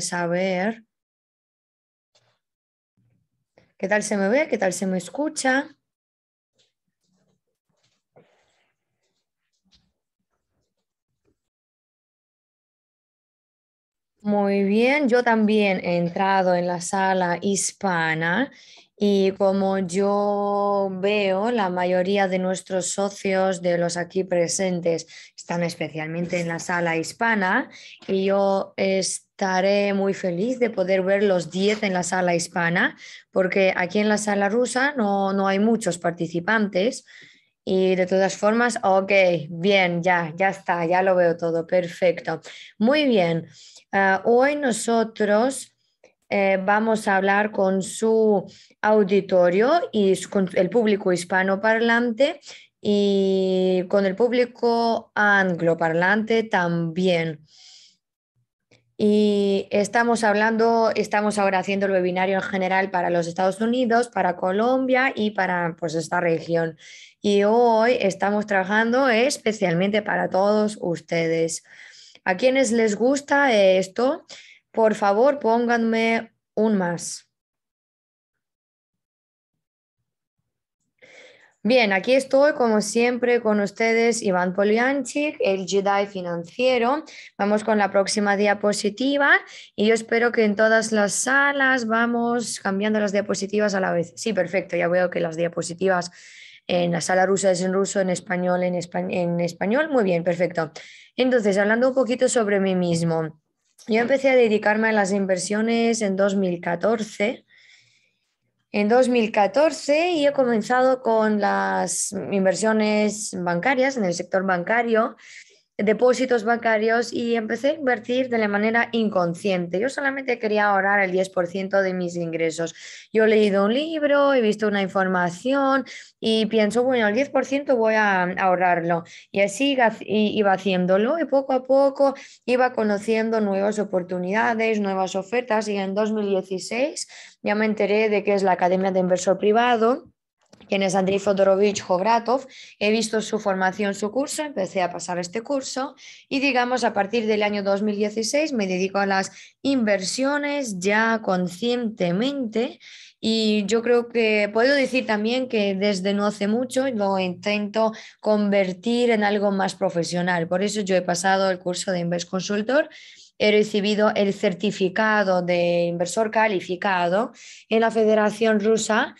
saber. ¿Qué tal se me ve? ¿Qué tal se me escucha? Muy bien, yo también he entrado en la sala hispana y como yo veo, la mayoría de nuestros socios, de los aquí presentes, están especialmente en la sala hispana y yo estoy estaré muy feliz de poder ver los 10 en la sala hispana, porque aquí en la sala rusa no, no hay muchos participantes. Y de todas formas, ok, bien, ya, ya está, ya lo veo todo, perfecto. Muy bien, ah, hoy nosotros eh, vamos a hablar con su auditorio y con el público hispanoparlante y con el público angloparlante también. Y estamos hablando, estamos ahora haciendo el webinario en general para los Estados Unidos, para Colombia y para pues, esta región. Y hoy estamos trabajando especialmente para todos ustedes. A quienes les gusta esto, por favor pónganme un más. Bien, aquí estoy como siempre con ustedes, Iván Polianchik, el Jedi financiero. Vamos con la próxima diapositiva y yo espero que en todas las salas vamos cambiando las diapositivas a la vez. Sí, perfecto, ya veo que las diapositivas en la sala rusa es en ruso, en español, en, en español. Muy bien, perfecto. Entonces, hablando un poquito sobre mí mismo. Yo empecé a dedicarme a las inversiones en 2014 en 2014 y he comenzado con las inversiones bancarias en el sector bancario depósitos bancarios y empecé a invertir de la manera inconsciente. Yo solamente quería ahorrar el 10% de mis ingresos. Yo he leído un libro, he visto una información y pienso, bueno, el 10% voy a ahorrarlo. Y así iba haciéndolo y poco a poco iba conociendo nuevas oportunidades, nuevas ofertas y en 2016 ya me enteré de que es la Academia de Inversor Privado quien es Andriy Fodorovich Jobratov. He visto su formación, su curso, empecé a pasar este curso y digamos a partir del año 2016 me dedico a las inversiones ya conscientemente y yo creo que puedo decir también que desde no hace mucho lo intento convertir en algo más profesional. Por eso yo he pasado el curso de Invest Consultor he recibido el certificado de inversor calificado en la Federación Rusa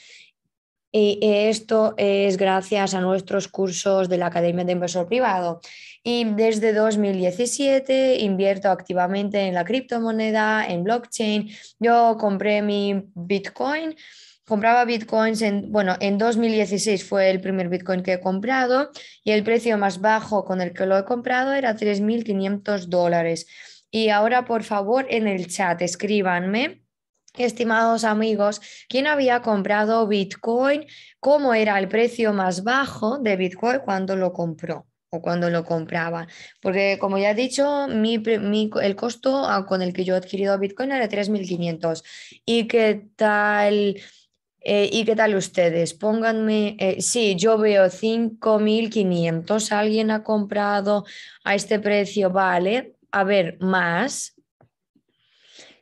y esto es gracias a nuestros cursos de la Academia de Inversor Privado. Y desde 2017 invierto activamente en la criptomoneda, en blockchain. Yo compré mi Bitcoin compraba bitcoins en, bueno, en 2016 fue el primer bitcoin que he comprado y el precio más bajo con el que lo he comprado era 3.500 dólares. Y ahora, por favor, en el chat escríbanme Estimados amigos, ¿quién había comprado Bitcoin? ¿Cómo era el precio más bajo de Bitcoin cuando lo compró o cuando lo compraba? Porque como ya he dicho, el costo con el que yo he adquirido Bitcoin era 3.500. ¿Y qué tal? Eh, ¿Y qué tal ustedes? Pónganme, eh, sí, yo veo 5.500, alguien ha comprado a este precio, vale, a ver, más,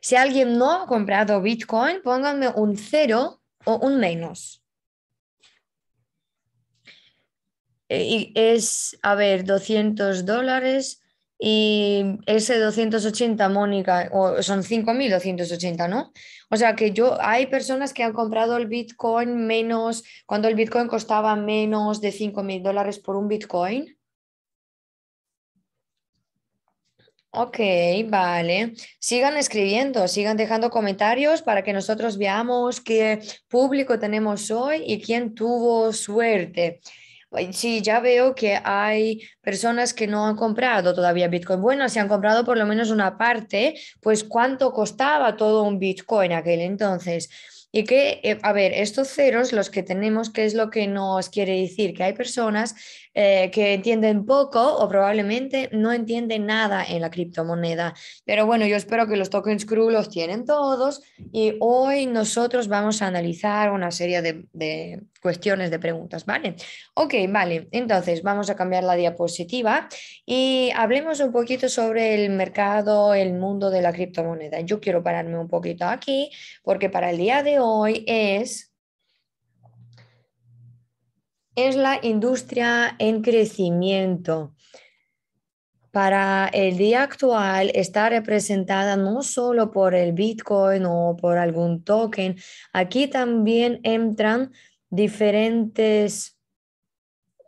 si alguien no ha comprado Bitcoin, pónganme un cero o un menos. Eh, y es, a ver, 200 dólares y ese 280, Mónica, o son 5.280, ¿no? O sea que yo, hay personas que han comprado el Bitcoin menos, cuando el Bitcoin costaba menos de 5.000 dólares por un Bitcoin, Ok, vale. Sigan escribiendo, sigan dejando comentarios para que nosotros veamos qué público tenemos hoy y quién tuvo suerte. Sí, ya veo que hay personas que no han comprado todavía Bitcoin. Bueno, si han comprado por lo menos una parte, pues cuánto costaba todo un Bitcoin aquel entonces. Y que, eh, a ver, estos ceros, los que tenemos, ¿qué es lo que nos quiere decir? Que hay personas eh, que entienden poco o probablemente no entienden nada en la criptomoneda. Pero bueno, yo espero que los tokens crew los tienen todos y hoy nosotros vamos a analizar una serie de, de cuestiones, de preguntas, ¿vale? Ok, vale, entonces vamos a cambiar la diapositiva y hablemos un poquito sobre el mercado, el mundo de la criptomoneda. Yo quiero pararme un poquito aquí porque para el día de hoy es es la industria en crecimiento. Para el día actual está representada no solo por el Bitcoin o por algún token, aquí también entran diferentes,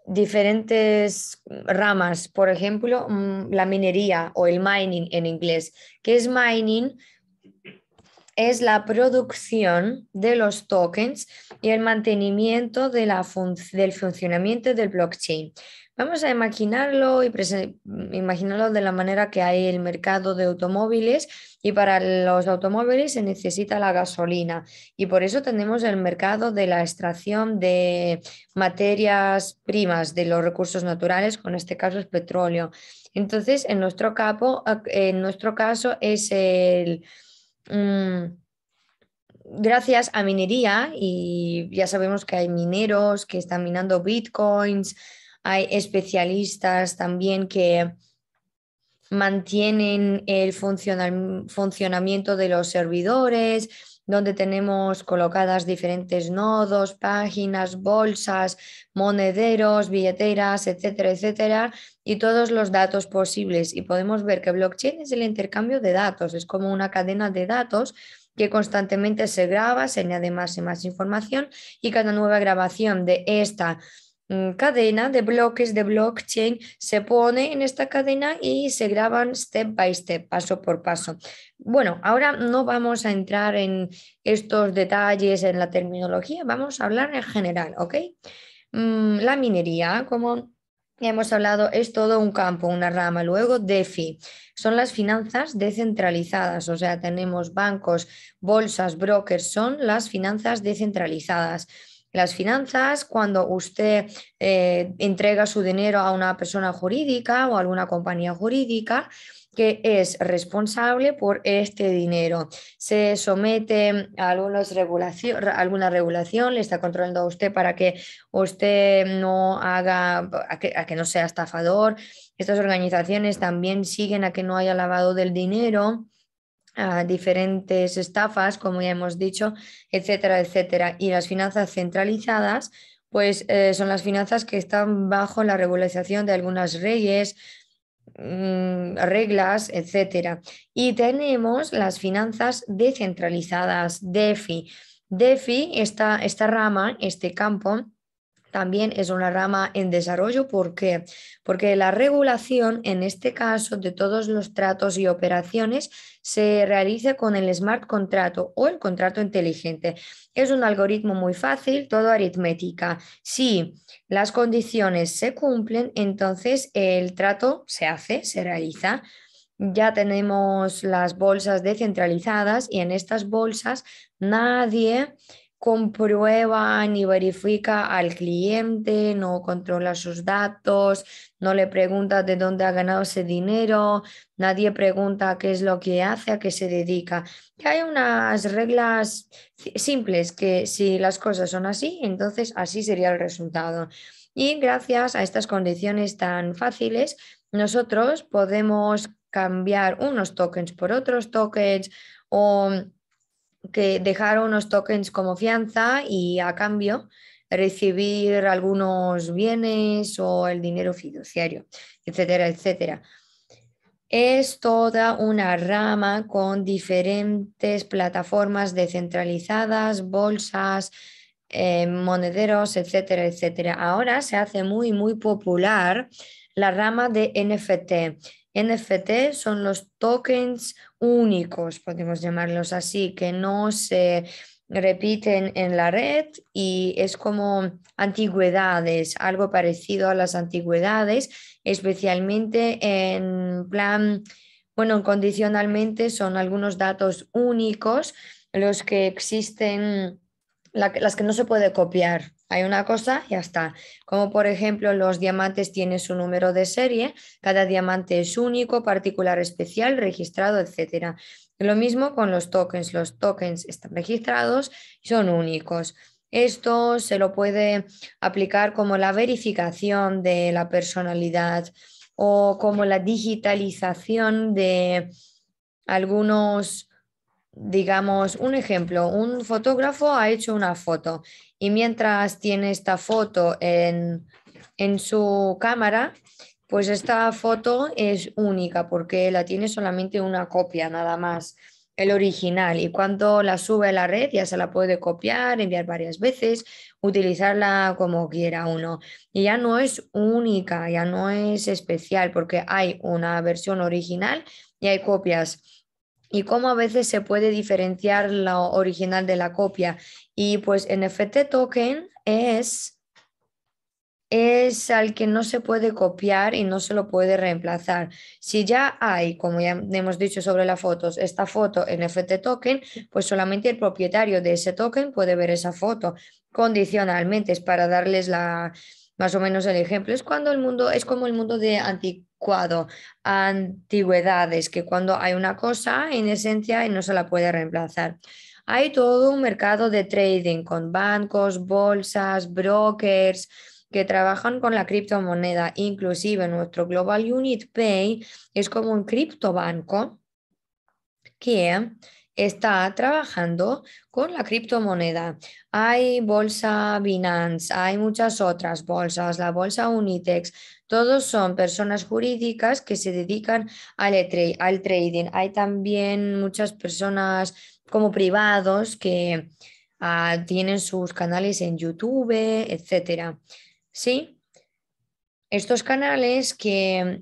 diferentes ramas, por ejemplo, mm, la minería o el mining en inglés. ¿Qué es mining? es la producción de los tokens y el mantenimiento de la del funcionamiento del blockchain. Vamos a imaginarlo y de la manera que hay el mercado de automóviles y para los automóviles se necesita la gasolina y por eso tenemos el mercado de la extracción de materias primas de los recursos naturales, con este caso es petróleo. Entonces, en nuestro, capo, en nuestro caso es el Mm, gracias a minería, y ya sabemos que hay mineros que están minando bitcoins, hay especialistas también que mantienen el funcionamiento de los servidores, donde tenemos colocadas diferentes nodos, páginas, bolsas, monederos, billeteras, etcétera, etcétera, y todos los datos posibles. Y podemos ver que blockchain es el intercambio de datos, es como una cadena de datos que constantemente se graba, se añade más y más información y cada nueva grabación de esta Mm, cadena de bloques de blockchain se pone en esta cadena y se graban step by step, paso por paso. Bueno, ahora no vamos a entrar en estos detalles, en la terminología, vamos a hablar en general, ¿ok? Mm, la minería, como hemos hablado, es todo un campo, una rama. Luego, DeFi, son las finanzas descentralizadas, o sea, tenemos bancos, bolsas, brokers, son las finanzas descentralizadas las finanzas, cuando usted eh, entrega su dinero a una persona jurídica o a alguna compañía jurídica, que es responsable por este dinero. Se somete a alguna regulación, le está controlando a usted para que usted no haga, a que no sea estafador. Estas organizaciones también siguen a que no haya lavado del dinero diferentes estafas, como ya hemos dicho, etcétera, etcétera. Y las finanzas centralizadas, pues eh, son las finanzas que están bajo la regulación de algunas leyes, mm, reglas, etcétera. Y tenemos las finanzas descentralizadas, DeFi. DeFi, esta rama, este campo, también es una rama en desarrollo. ¿Por qué? Porque la regulación, en este caso, de todos los tratos y operaciones se realiza con el smart contrato o el contrato inteligente. Es un algoritmo muy fácil, todo aritmética. Si las condiciones se cumplen, entonces el trato se hace, se realiza. Ya tenemos las bolsas descentralizadas y en estas bolsas nadie comprueba ni verifica al cliente, no controla sus datos, no le pregunta de dónde ha ganado ese dinero, nadie pregunta qué es lo que hace, a qué se dedica. hay unas reglas simples que si las cosas son así, entonces así sería el resultado. Y gracias a estas condiciones tan fáciles, nosotros podemos cambiar unos tokens por otros tokens o que dejar unos tokens como fianza y a cambio recibir algunos bienes o el dinero fiduciario, etcétera, etcétera. Es toda una rama con diferentes plataformas descentralizadas, bolsas, eh, monederos, etcétera, etcétera. Ahora se hace muy, muy popular la rama de NFT, NFT son los tokens únicos, podemos llamarlos así, que no se repiten en la red y es como antigüedades, algo parecido a las antigüedades, especialmente en plan, bueno, condicionalmente son algunos datos únicos los que existen, las que no se puede copiar, hay una cosa y ya está. Como por ejemplo los diamantes tienen su número de serie, cada diamante es único, particular, especial, registrado, etc. Lo mismo con los tokens. Los tokens están registrados y son únicos. Esto se lo puede aplicar como la verificación de la personalidad o como la digitalización de algunos digamos, un ejemplo, un fotógrafo ha hecho una foto y mientras tiene esta foto en, en su cámara, pues esta foto es única porque la tiene solamente una copia nada más, el original. Y cuando la sube a la red ya se la puede copiar, enviar varias veces, utilizarla como quiera uno. Y ya no es única, ya no es especial porque hay una versión original y hay copias y cómo a veces se puede diferenciar la original de la copia. Y pues NFT token es, es al que no se puede copiar y no se lo puede reemplazar. Si ya hay, como ya hemos dicho sobre las fotos, esta foto NFT token, pues solamente el propietario de ese token puede ver esa foto condicionalmente, es para darles la, más o menos el ejemplo. Es cuando el mundo, es como el mundo de anticuado, antigüedades, que cuando hay una cosa en esencia y no se la puede reemplazar. Hay todo un mercado de trading con bancos, bolsas, brokers que trabajan con la criptomoneda. Inclusive nuestro Global Unit Pay es como un criptobanco que está trabajando con la criptomoneda. Hay bolsa Binance, hay muchas otras bolsas, la bolsa Unitex, todos son personas jurídicas que se dedican al, al trading. Hay también muchas personas como privados que ah, tienen sus canales en YouTube, etc. ¿Sí? Estos canales que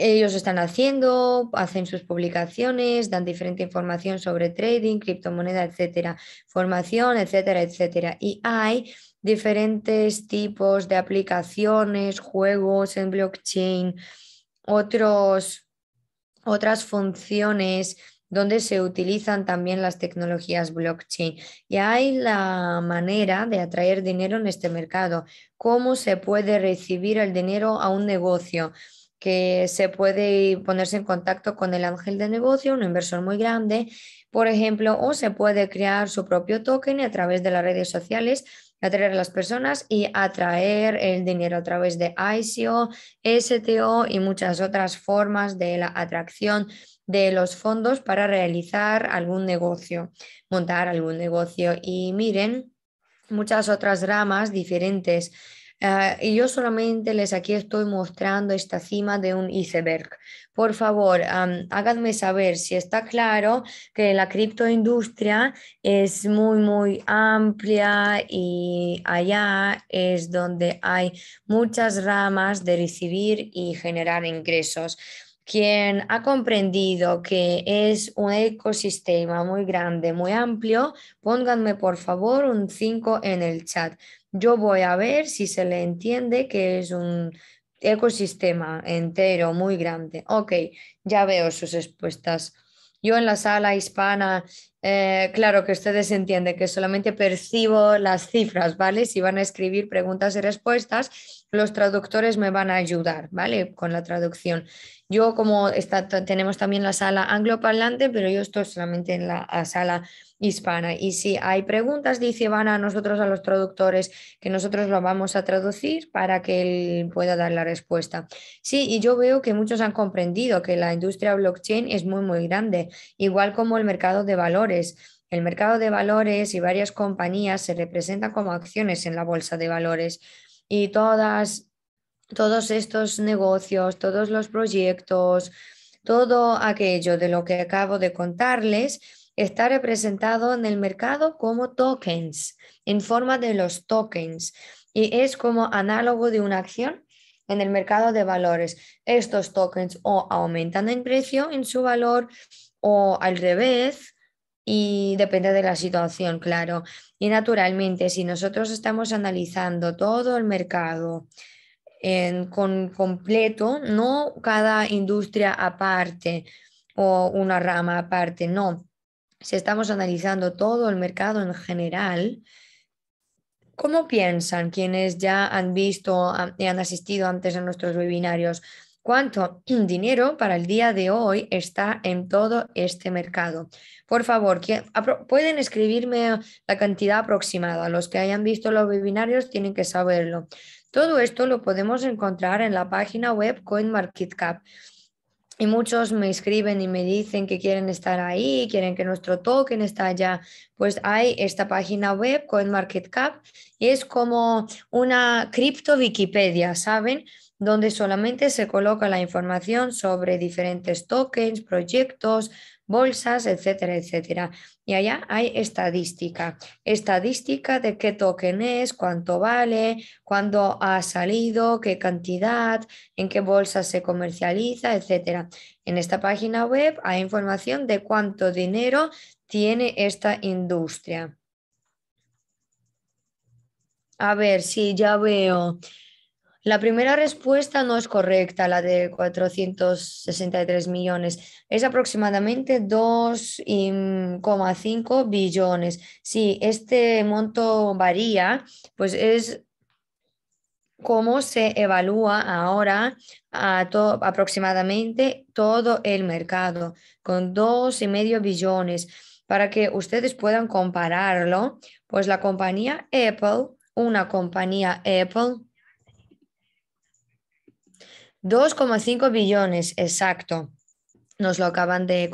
ellos están haciendo, hacen sus publicaciones, dan diferente información sobre trading, criptomoneda, etcétera, formación, etcétera, etcétera. Y hay diferentes tipos de aplicaciones, juegos en blockchain, otros, otras funciones donde se utilizan también las tecnologías blockchain. Y hay la manera de atraer dinero en este mercado, cómo se puede recibir el dinero a un negocio que se puede ponerse en contacto con el ángel de negocio, un inversor muy grande, por ejemplo, o se puede crear su propio token a través de las redes sociales, atraer a las personas y atraer el dinero a través de ICO, STO y muchas otras formas de la atracción de los fondos para realizar algún negocio, montar algún negocio. Y miren, muchas otras ramas diferentes Ah, y yo solamente les aquí estoy mostrando esta cima de un iceberg. Por favor, háganme saber si está claro que la criptoindustria es muy, muy amplia y allá es donde hay muchas ramas de recibir y generar ingresos quien ha comprendido que es un ecosistema muy grande, muy amplio, pónganme por favor un 5 en el chat yo voy a ver si se le entiende que es un ecosistema entero muy grande. Ok, ya veo sus respuestas. Yo en la sala hispana, eh, claro que ustedes entienden que solamente percibo las cifras, ¿vale? Si van a escribir preguntas y respuestas, los traductores me van a ayudar, ¿vale? Con la traducción. Yo como tenemos también la sala angloparlante, pero yo estoy solamente en la sala hispana. Y si hay preguntas, dice Ivana, a nosotros, a los traductores, que nosotros lo vamos a traducir para que él pueda dar la respuesta. Sí, y yo veo que muchos han comprendido que la industria blockchain es muy, muy grande, igual como el mercado de valores. El mercado de valores y varias compañías se representan como acciones en la bolsa de valores y todas, todos estos negocios, todos los proyectos, todo aquello de lo que acabo de contarles está representado en el mercado como tokens, en forma de los tokens, y es como análogo de una acción en el mercado de valores. Estos tokens o aumentan en precio, en su valor, o al revés, y depende de la situación, claro. Y naturalmente, si nosotros estamos analizando todo el mercado con completo, no cada industria aparte o una rama aparte, no, si estamos analizando todo el mercado en general, ¿cómo piensan quienes ya han visto ah, y han asistido antes a nuestros webinarios? ¿Cuánto dinero para el día de hoy está en todo este mercado? Por favor, pueden escribirme la cantidad aproximada. Los que hayan visto los webinarios tienen que saberlo. Todo esto lo podemos encontrar en la página web CoinMarketCap. Y muchos me escriben y me dicen que quieren estar ahí, quieren que nuestro token está allá. Pues hay esta página web, CoinMarketCap, es como una cripto Wikipedia, ¿saben? Donde solamente se coloca la información sobre diferentes tokens, proyectos, bolsas, etcétera, etcétera. Y allá hay estadística, estadística de qué token es, cuánto vale, cuándo ha salido, qué cantidad, en qué bolsa se comercializa, etcétera. En esta página web hay información de cuánto dinero tiene esta industria. A ver, si sí, ya veo. La primera respuesta no es correcta, la de 463 millones. Es aproximadamente 2,5 billones. Si este monto varía, pues es cómo se evalúa ahora a aproximadamente todo el mercado con 2,5 billones. Para que ustedes puedan compararlo, pues la compañía Apple, una compañía Apple 2,5 billones, exacto. Nos lo acaban de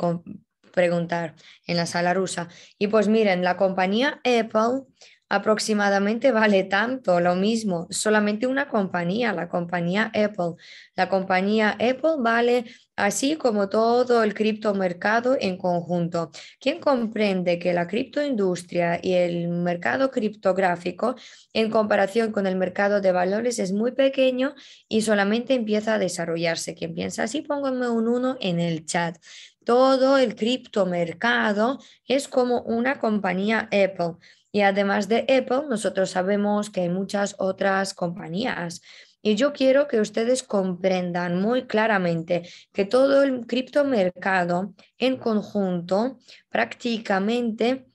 preguntar en la sala rusa. Y pues miren, la compañía Apple aproximadamente vale tanto, lo mismo, solamente una compañía, la compañía Apple. La compañía Apple vale así como todo el criptomercado en conjunto. ¿Quién comprende que la criptoindustria y el mercado criptográfico en comparación con el mercado de valores es muy pequeño y solamente empieza a desarrollarse? ¿Quién piensa así, pónganme un uno en el chat. Todo el criptomercado es como una compañía Apple y además de Apple, nosotros sabemos que hay muchas otras compañías. Y yo quiero que ustedes comprendan muy claramente que todo el criptomercado en conjunto prácticamente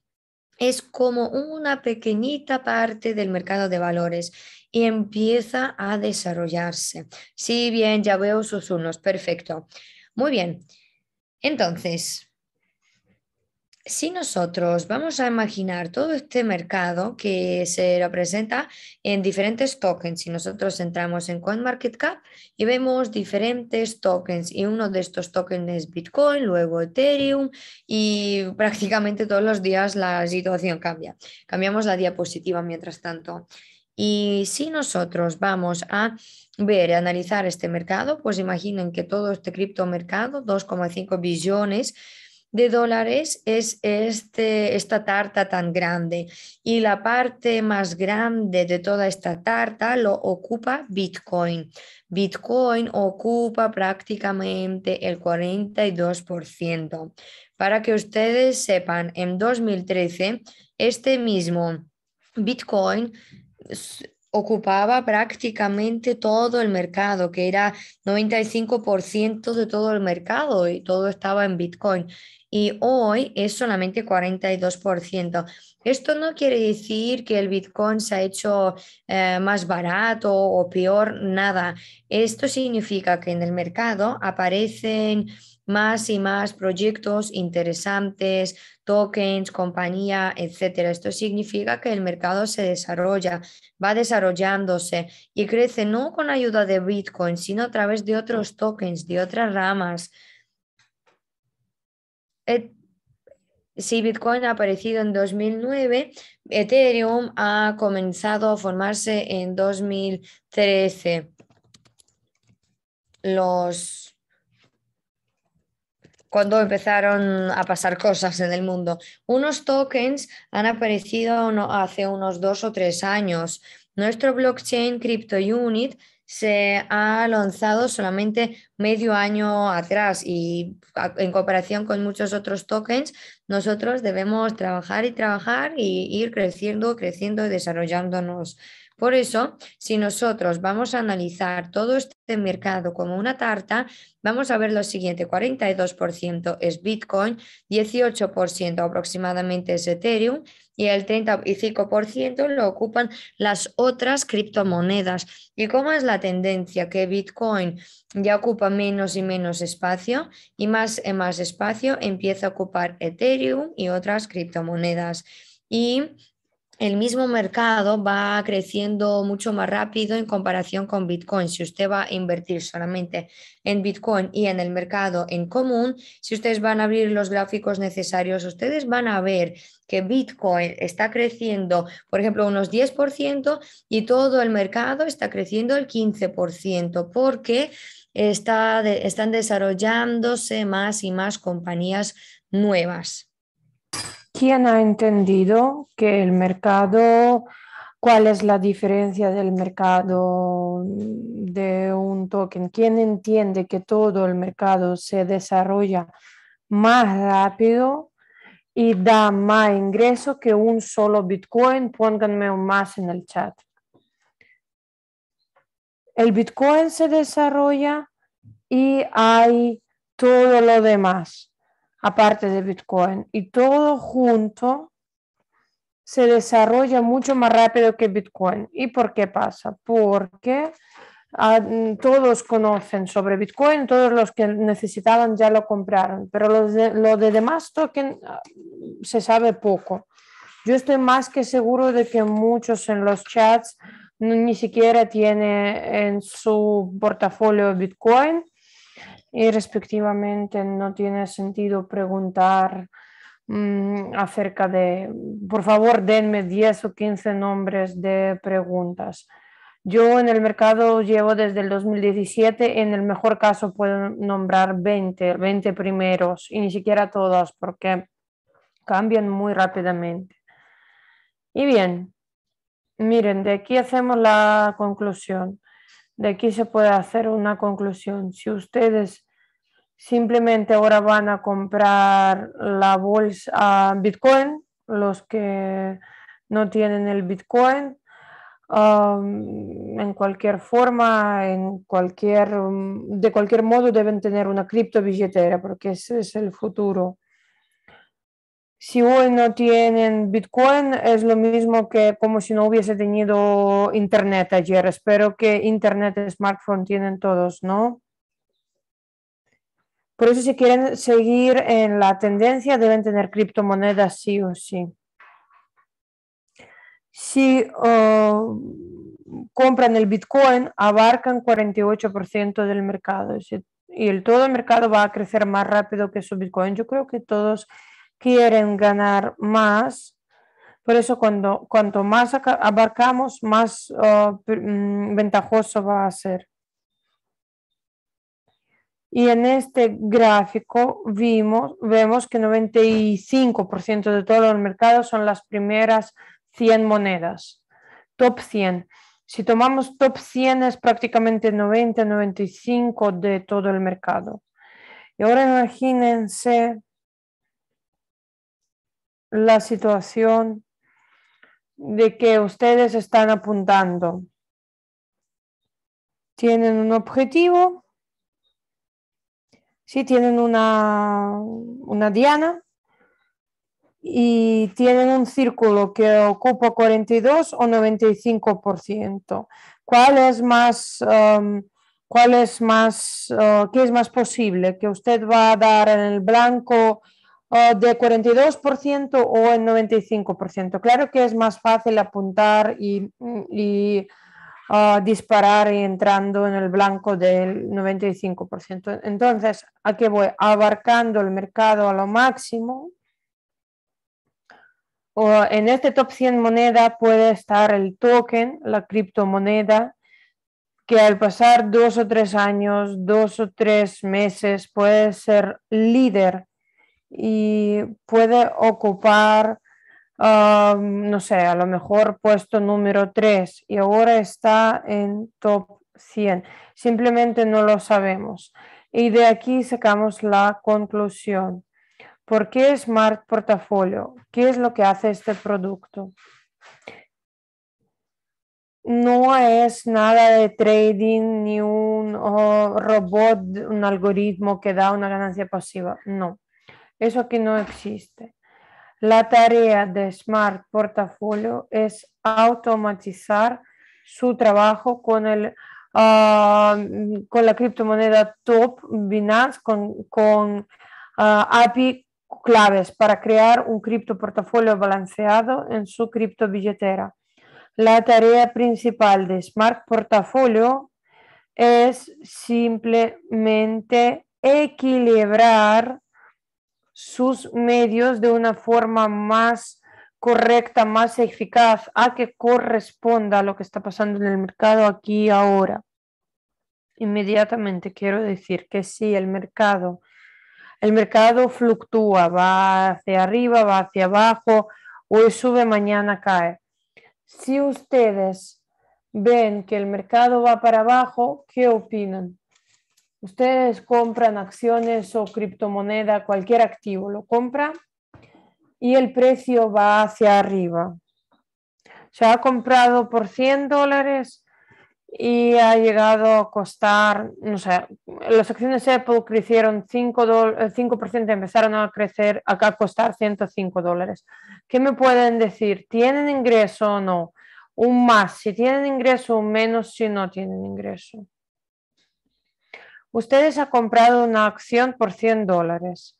es como una pequeñita parte del mercado de valores y empieza a desarrollarse. Sí, bien, ya veo sus unos, perfecto. Muy bien. Entonces, si nosotros vamos a imaginar todo este mercado que se representa en diferentes tokens, si nosotros entramos en CoinMarketCap y vemos diferentes tokens, y uno de estos tokens es Bitcoin, luego Ethereum, y prácticamente todos los días la situación cambia. Cambiamos la diapositiva mientras tanto. Y si nosotros vamos a ver, analizar este mercado, pues imaginen que todo este criptomercado, 2,5 billones, de dólares es este, esta tarta tan grande y la parte más grande de toda esta tarta lo ocupa Bitcoin. Bitcoin ocupa prácticamente el 42%. Para que ustedes sepan, en 2013 este mismo Bitcoin ocupaba prácticamente todo el mercado, que era 95% de todo el mercado y todo estaba en Bitcoin y hoy es solamente 42%. Esto no quiere decir que el Bitcoin se ha hecho eh, más barato o peor, nada. Esto significa que en el mercado aparecen más y más proyectos interesantes, tokens, compañía, etcétera. Esto significa que el mercado se desarrolla, va desarrollándose y crece no con ayuda de Bitcoin, sino a través de otros tokens, de otras ramas, eh, si Bitcoin ha aparecido en 2009, Ethereum ha comenzado a formarse en 2013. Los cuando empezaron a pasar cosas en el mundo. Unos tokens han aparecido hace unos dos o tres años. Nuestro blockchain Unit se ha lanzado solamente medio año atrás y en cooperación con muchos otros tokens, nosotros debemos trabajar y trabajar y ir creciendo, creciendo y desarrollándonos. Por eso, si nosotros vamos a analizar todo este mercado como una tarta, vamos a ver lo siguiente, 42% es Bitcoin, 18% aproximadamente es Ethereum, y el 35% lo ocupan las otras criptomonedas. ¿Y cómo es la tendencia? Que Bitcoin ya ocupa menos y menos espacio y más y más espacio empieza a ocupar Ethereum y otras criptomonedas. Y el mismo mercado va creciendo mucho más rápido en comparación con Bitcoin. Si usted va a invertir solamente en Bitcoin y en el mercado en común, si ustedes van a abrir los gráficos necesarios, ustedes van a ver que Bitcoin está creciendo, por ejemplo, unos 10% y todo el mercado está creciendo el 15% porque está están desarrollándose más y más compañías nuevas. ¿Quién ha entendido que el mercado, cuál es la diferencia del mercado de un token? ¿Quién entiende que todo el mercado se desarrolla más rápido y da más ingreso que un solo Bitcoin? Pónganme un más en el chat. El Bitcoin se desarrolla y hay todo lo demás aparte de Bitcoin. Y todo junto se desarrolla mucho más rápido que Bitcoin. ¿Y por qué pasa? Porque ah, todos conocen sobre Bitcoin, todos los que necesitaban ya lo compraron, pero lo de, demás token ah, se sabe poco. Yo estoy más que seguro de que muchos en los chats ni siquiera tiene en su portafolio Bitcoin y respectivamente no tiene sentido preguntar mm, acerca de, por favor, denme 10 o 15 nombres de preguntas. Yo en el mercado llevo desde el 2017, en el mejor caso puedo nombrar 20, 20 primeros y ni siquiera todos porque cambian muy rápidamente. Y bien, miren, de aquí hacemos la conclusión. De aquí se puede hacer una conclusión. Si ustedes simplemente ahora van a comprar la bolsa ah, Bitcoin, los que no tienen el Bitcoin, um, en cualquier forma, en cualquier, mm, de cualquier modo deben tener una cripto billetera porque ese es el futuro si hoy no tienen Bitcoin es lo mismo que como si no hubiese tenido Internet ayer. Espero que Internet y smartphone tienen todos, ¿no? Por eso si quieren seguir en la tendencia deben tener criptomonedas sí o sí. Si uh, compran el Bitcoin, abarcan 48% del mercado. Y el todo el mercado va a crecer más rápido que su Bitcoin. Yo creo que todos quieren ganar más. Por eso cuando, cuanto más abarcamos, más oh, mm, ventajoso va a ser. Y en este gráfico vimos, vemos que 95% de todos los mercados son las primeras 100 monedas, top 100. Si tomamos top 100 es prácticamente 90, 95 de todo el mercado. Y ahora imagínense la situación de que ustedes están apuntando. Tienen un objetivo, sí, tienen una, una diana y tienen un círculo que ocupa 42 o 95%. ¿Cuál es más, um, cuál es más, uh, qué es más posible? ¿Que usted va a dar en el blanco de 42% o el 95%. Claro que es más fácil apuntar y, y ah, entrando en el blanco del 95%. Entonces, ¿a qué voy? Abarcando el mercado a lo máximo. en este top 100 moneda puede estar el token, la criptomoneda, que al pasar dos o tres años, dos o tres meses, puede ser líder y puede ocupar, no sé, a lo mejor puesto número 3 y ahora está en top 100. Simplemente no lo sabemos. Y de aquí sacamos la conclusión. ¿Por qué Smart Portafolio? ¿Qué es lo que hace este producto? No es nada de trading ni un robot, un algoritmo que da una ganancia pasiva. No eso que no existe. La tarea de Smart Portafolio es automatizar su trabajo con, ah, con la criptomoneda Top Binance, con, con API ah, claves para crear un cripto portafolio balanceado en su cripto billetera. La tarea principal de Smart Portafolio es simplemente equilibrar sus medios de una forma más correcta, más eficaz, a que corresponda a lo que está pasando en el mercado aquí y ahora. Inmediatamente quiero decir que sí, el mercado, el mercado fluctúa, va hacia arriba, va hacia abajo, hoy sube, mañana cae. Si ustedes ven que el mercado va para abajo, ¿qué opinan? ustedes compran acciones o criptomoneda, cualquier activo, lo compran y el precio va hacia arriba. Se ha comprado por 100 dólares y ha llegado a costar, no sé, las acciones Apple crecieron 5%, 5% empezaron a crecer, a costar 105 dólares. ¿Qué me pueden decir? ¿Tienen ingreso o no? Un más si tienen ingreso, un menos si no tienen ingreso. Ustedes ha comprado una acción por 100 dólares.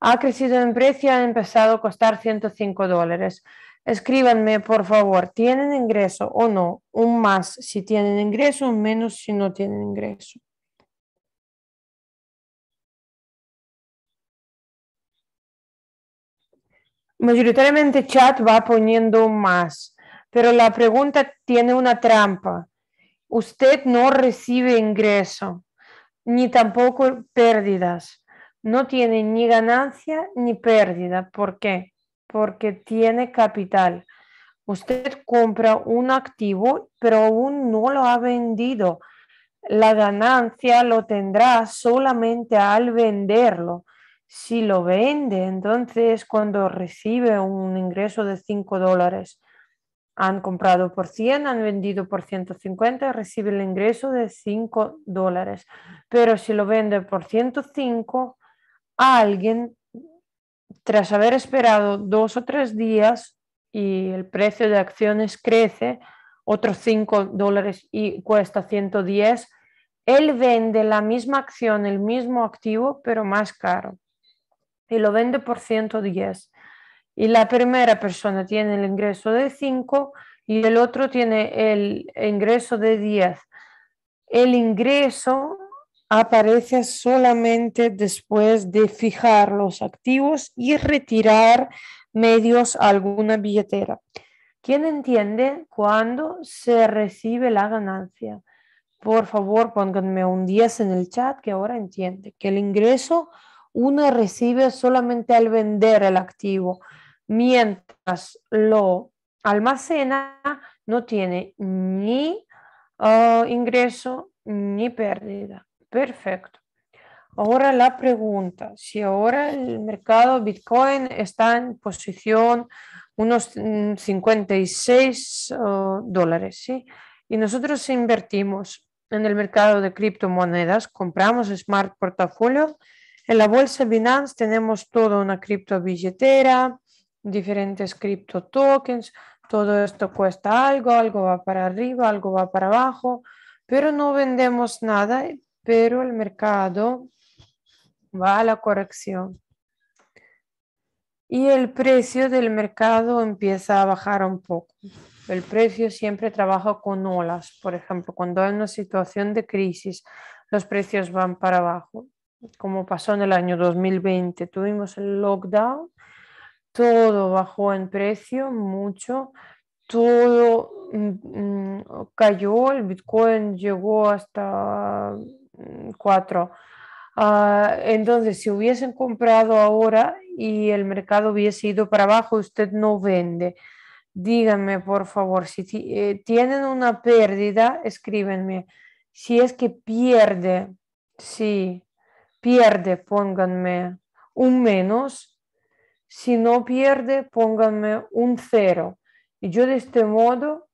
Ha crecido en precio y ha empezado a costar 105 dólares. Escríbanme, por favor, ¿tienen ingreso o no? Un más si tienen ingreso, un menos si no tienen ingreso. Mayoritariamente chat va poniendo un más, pero la pregunta tiene una trampa. Usted no recibe ingreso ni tampoco pérdidas. No tiene ni ganancia ni pérdida. ¿Por qué? Porque tiene capital. Usted compra un activo, pero aún no lo ha vendido. La ganancia lo tendrá solamente al venderlo. Si lo vende, entonces cuando recibe un ingreso de 5 dólares, han comprado por 100, han vendido por 150, recibe el ingreso de 5 dólares. Pero si lo vende por 105, a alguien, tras haber esperado dos o tres días y el precio de acciones crece, otros 5 dólares y cuesta 110, él vende la misma acción, el mismo activo, pero más caro. Y lo vende por 110 y la primera persona tiene el ingreso de 5 y el otro tiene el ingreso de 10. El ingreso aparece solamente después de fijar los activos y retirar medios a alguna billetera. ¿Quién entiende cuándo se recibe la ganancia? Por favor, pónganme un 10 en el chat que ahora entiende que el ingreso uno recibe solamente al vender el activo mientras lo almacena no tiene ni ah, ingreso ni pérdida. Perfecto. Ahora la pregunta, si ahora el mercado Bitcoin está en posición unos 56 mm, ah, dólares, ¿sí? Y nosotros invertimos en el mercado de criptomonedas, compramos Smart Portafolio, en la bolsa Binance tenemos toda una cripto billetera, diferentes cripto tokens, todo esto cuesta algo, algo va para arriba, algo va para abajo, pero no vendemos nada, pero el mercado va a la corrección. Y el precio del mercado empieza a bajar un poco. El precio siempre trabaja con olas. Por ejemplo, cuando hay una situación de crisis, los precios van para abajo. Como pasó en el año 2020, tuvimos el lockdown todo bajó en precio mucho, todo mm, mm, cayó, el Bitcoin llegó hasta 4. Mm, ah, entonces, si hubiesen comprado ahora y el mercado hubiese ido para abajo, usted no vende. Díganme, por favor, si eh, tienen una pérdida, escríbenme. Si es que pierde, sí, pierde, pónganme un menos si no pierde, pónganme un cero. Y yo de este modo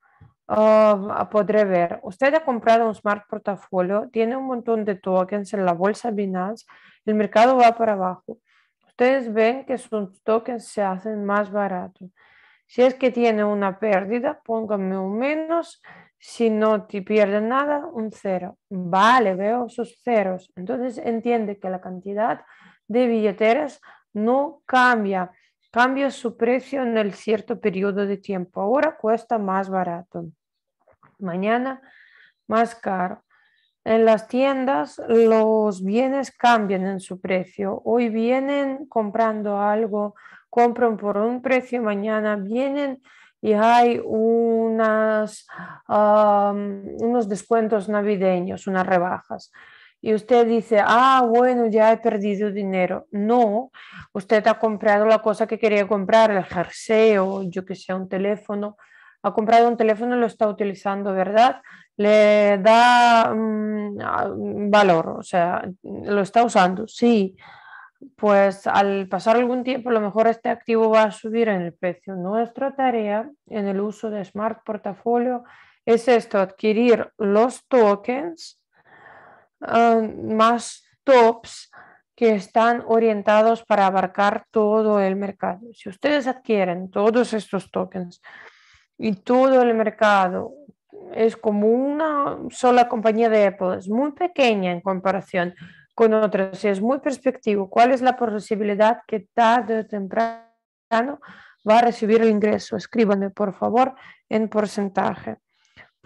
ah, ah, podré ver. Usted ha comprado un smart portafolio, tiene un montón de tokens en la bolsa Binance, el mercado va para abajo. Ustedes ven que sus tokens se hacen más baratos. Si es que tiene una pérdida, pónganme un menos. Si no te pierde nada, un cero. Vale, veo sus ceros. Entonces entiende que la cantidad de billeteras no cambia. Cambia su precio en el cierto periodo de tiempo. Ahora cuesta más barato. Mañana más caro. En las tiendas los bienes cambian en su precio. Hoy vienen comprando algo, compran por un precio, mañana vienen y hay unas, unos descuentos navideños, unas rebajas y usted dice, ah, bueno, ya he perdido dinero. No, usted ha comprado la cosa que quería comprar, el jersey o yo que sé, un teléfono. Ha comprado un teléfono y lo está utilizando, ¿verdad? Le da mm, ah, valor, o sea, lo está usando, sí. Pues al pasar algún tiempo, a lo mejor este activo va a subir en el precio. Nuestra tarea en el uso de Smart Portafolio es esto, adquirir los tokens Ah, más tops que están orientados para abarcar todo el mercado. Si ustedes adquieren todos estos tokens y todo el mercado es como una sola compañía de Apple, es muy pequeña en comparación con otras, es muy perspectivo. ¿Cuál es la posibilidad que tarde o temprano va a recibir el ingreso? Escríbanme, por favor, en porcentaje.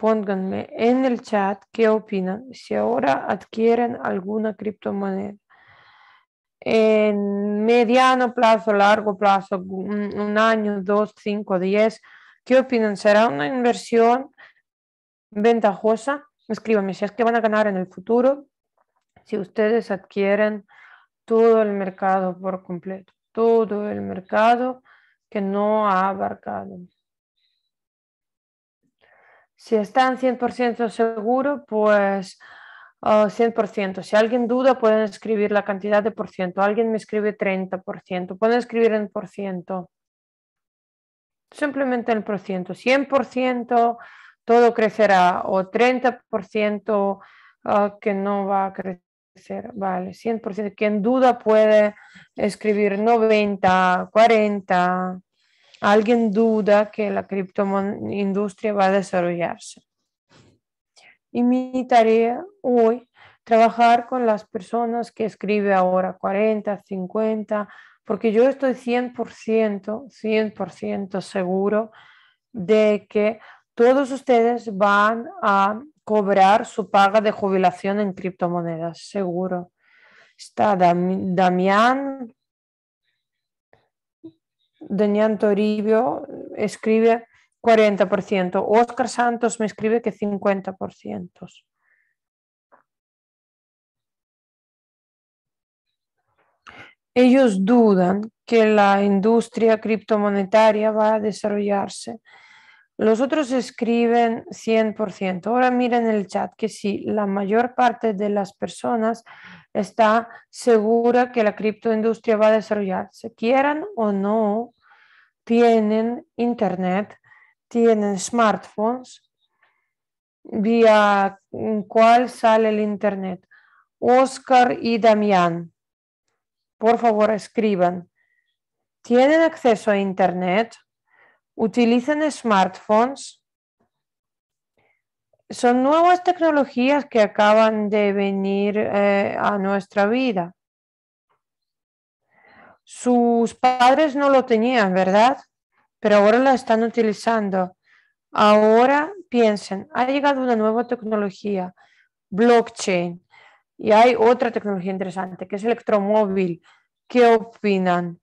Pónganme en el chat qué opinan, si ahora adquieren alguna criptomoneda. En mediano plazo, largo plazo, un año, dos, cinco, diez, ¿qué opinan? ¿Será una inversión ventajosa? Escríbanme si es que van a ganar en el futuro, si ustedes adquieren todo el mercado por completo, todo el mercado que no ha abarcado. Si están 100% seguro, pues 100%. Si alguien duda, pueden escribir la cantidad de por ciento. Alguien me escribe 30%. Pueden escribir en por ciento. Simplemente el por ciento. 100%, todo crecerá. O 30% que no va a crecer. Vale, 100%. Quien duda puede escribir 90, 40 alguien duda que la industria va a desarrollarse. Y mi tarea hoy, trabajar con las personas que escribe ahora 40, 50, porque yo estoy 100%, 100% seguro de que todos ustedes van a cobrar su paga de jubilación en criptomonedas, seguro. Está Damián, Daniel Toribio escribe 40%. Oscar Santos me escribe que 50%. Ellos dudan que la industria criptomonetaria va a desarrollarse los otros escriben 100%. Ahora miren el chat que sí, la mayor parte de las personas está segura que la criptoindustria va a desarrollarse, quieran o no, tienen internet, tienen smartphones, vía cuál sale el internet. Oscar y Damián, por favor escriban. ¿Tienen acceso a internet? utilizan smartphones. Son nuevas tecnologías que acaban de venir eh, a nuestra vida. Sus padres no lo tenían, ¿verdad? Pero ahora la están utilizando. Ahora piensen, ha llegado una nueva tecnología, blockchain, y hay otra tecnología interesante que es electromóvil. ¿Qué opinan?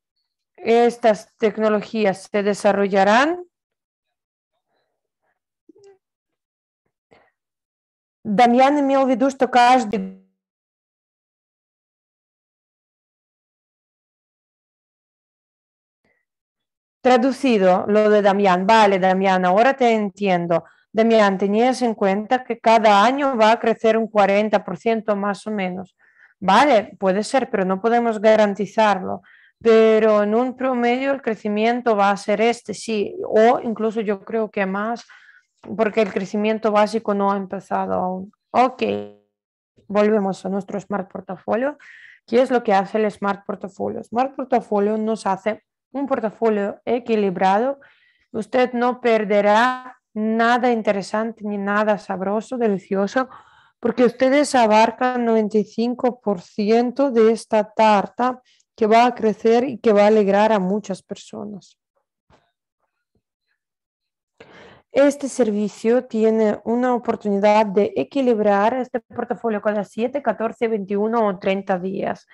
estas tecnologías se desarrollarán Damián me в виду, что Traducido lo de Damián. Vale, Damián, ahora te entiendo. Damián, tenías en cuenta que cada año va a crecer un 40% más o menos. Vale, puede ser, pero no podemos garantizarlo pero en un promedio el crecimiento va a ser este, sí, o incluso yo creo que más, porque el crecimiento básico no ha empezado aún. Ok, volvemos a nuestro Smart Portafolio. ¿Qué es lo que hace el Smart Portafolio? Smart Portafolio nos hace un portafolio equilibrado. Usted no perderá nada interesante ni nada sabroso, delicioso, porque ustedes abarcan 95% de esta tarta que va a crecer y que va a alegrar a muchas personas. Este servicio tiene una oportunidad de equilibrar este portafolio cada 7, 14, 21 o 30 días.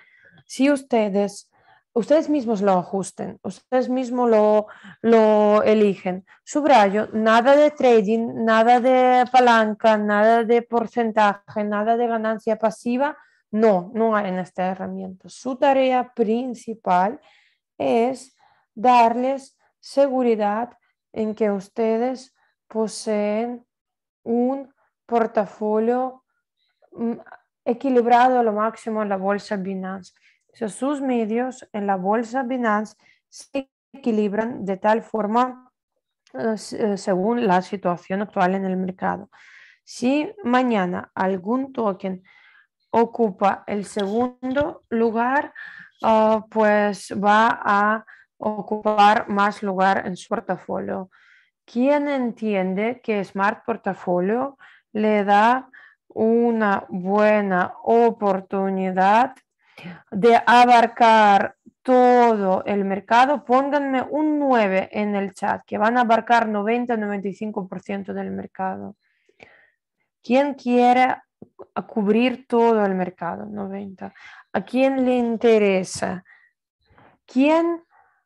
Si ustedes, ustedes mismos lo ajusten, ustedes mismos lo, lo eligen. Subrayo, nada de trading, nada de palanca, nada de porcentaje, nada de ganancia pasiva, no, no hay en esta herramienta. Su tarea principal es darles seguridad en que ustedes poseen un portafolio mm, equilibrado a lo máximo en la bolsa Binance. sus medios en la bolsa Binance se equilibran de tal forma eh, eh, según la situación actual en el mercado. Si mañana algún token ocupa el segundo lugar, ah, pues va a ocupar más lugar en su portafolio. ¿Quién entiende que Smart Portafolio le da una buena oportunidad de abarcar todo el mercado, pónganme un 9 en el chat, que van a abarcar 90-95% del mercado. ¿Quién quiere a cubrir todo el mercado, 90. ¿A quién le interesa? ¿Quién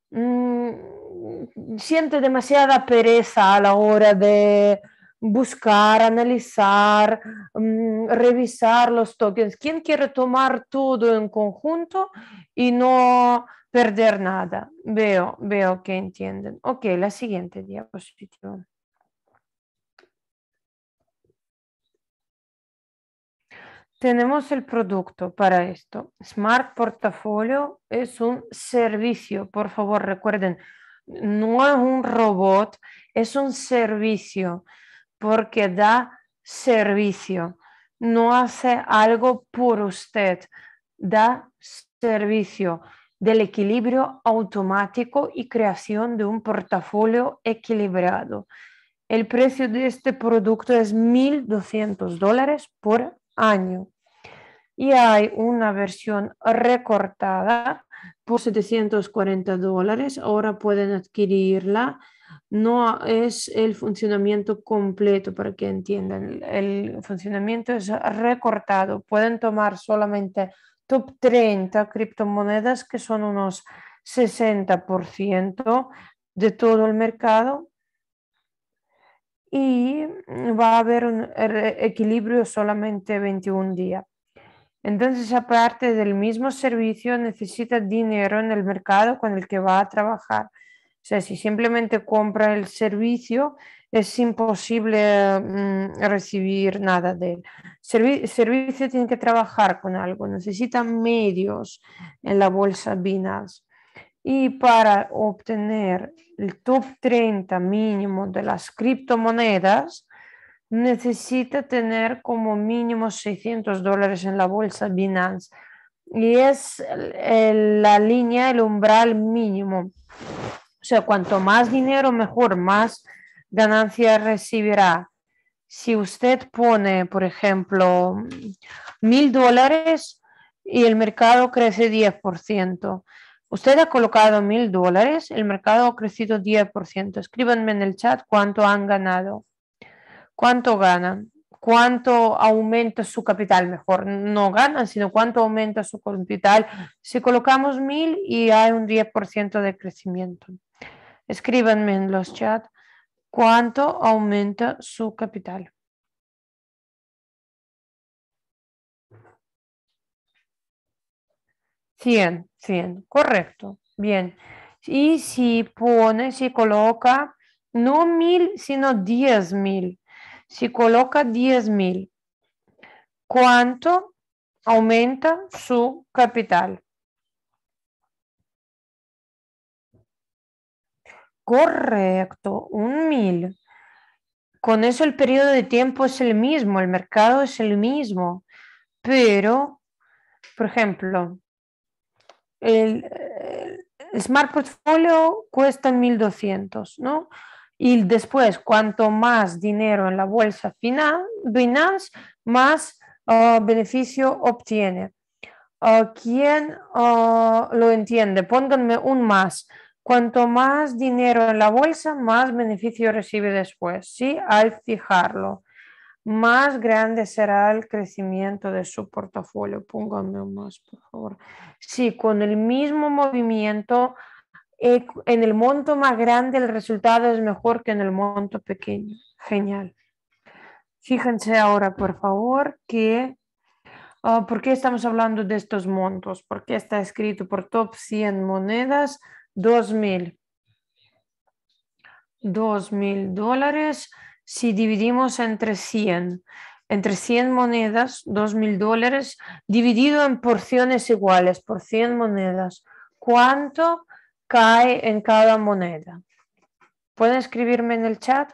mm, siente demasiada pereza a la hora de buscar, analizar, mm, revisar los tokens? ¿Quién quiere tomar todo en conjunto y no perder nada? Veo, veo que entienden. Ok, la siguiente diapositiva. tenemos el producto para esto. Smart Portafolio es un servicio, por favor recuerden, no es un robot, es un servicio porque da servicio, no hace algo por usted, da servicio del equilibrio automático y creación de un portafolio equilibrado. El precio de este producto es 1.200 dólares por año. Y hay una versión recortada por 740 dólares. Ahora pueden adquirirla. No es el funcionamiento completo para que entiendan. El funcionamiento es recortado. Pueden tomar solamente top 30 criptomonedas que son unos 60% de todo el mercado y va a haber un equilibrio solamente 21 días. Entonces, aparte del mismo servicio, necesita dinero en el mercado con el que va a trabajar. O sea, si simplemente compra el servicio, es imposible mm, recibir nada de él. servicio tiene que trabajar con algo, necesita medios en la bolsa binas Y para obtener el top 30 mínimo de las criptomonedas necesita tener como mínimo 600 dólares en la bolsa Binance. Y es la línea, el umbral mínimo. O sea, cuanto más dinero, mejor, más ganancia recibirá. Si usted pone, por ejemplo, mil dólares y el mercado crece 10%, Usted ha colocado mil dólares, el mercado ha crecido 10%. Escríbanme en el chat cuánto han ganado, cuánto ganan, cuánto aumenta su capital, mejor, no ganan, sino cuánto aumenta su capital. Si colocamos mil y hay un 10% de crecimiento. Escríbanme en los chats cuánto aumenta su capital. 100, 100, correcto, bien. Y si pone, si coloca no mil, sino diez mil. Si coloca diez mil, ¿cuánto aumenta su capital? Correcto, un mil. Con eso el periodo de tiempo es el mismo, el mercado es el mismo, pero, por ejemplo, eh, el, Smart Portfolio cuesta 1.200, ¿no? Y después, cuanto más dinero en la bolsa final, más ah, beneficio obtiene. Ah, ¿Quién ah, lo entiende? Pónganme un más. Cuanto más dinero en la bolsa, más beneficio recibe después, ¿sí? Al fijarlo más grande será el crecimiento de su portafolio. Pónganme más, por favor. Sí, con el mismo movimiento, eh, en el monto más grande el resultado es mejor que en el monto pequeño. Genial. Fíjense ahora, por favor, que... Ah, ¿Por qué estamos hablando de estos montos? Porque está escrito por top 100 monedas 2000? 2000 dólares si dividimos entre 100, entre 100 monedas, 2.000 dólares, dividido en porciones iguales, por 100 monedas, ¿cuánto cae en cada moneda? ¿Pueden escribirme en el chat?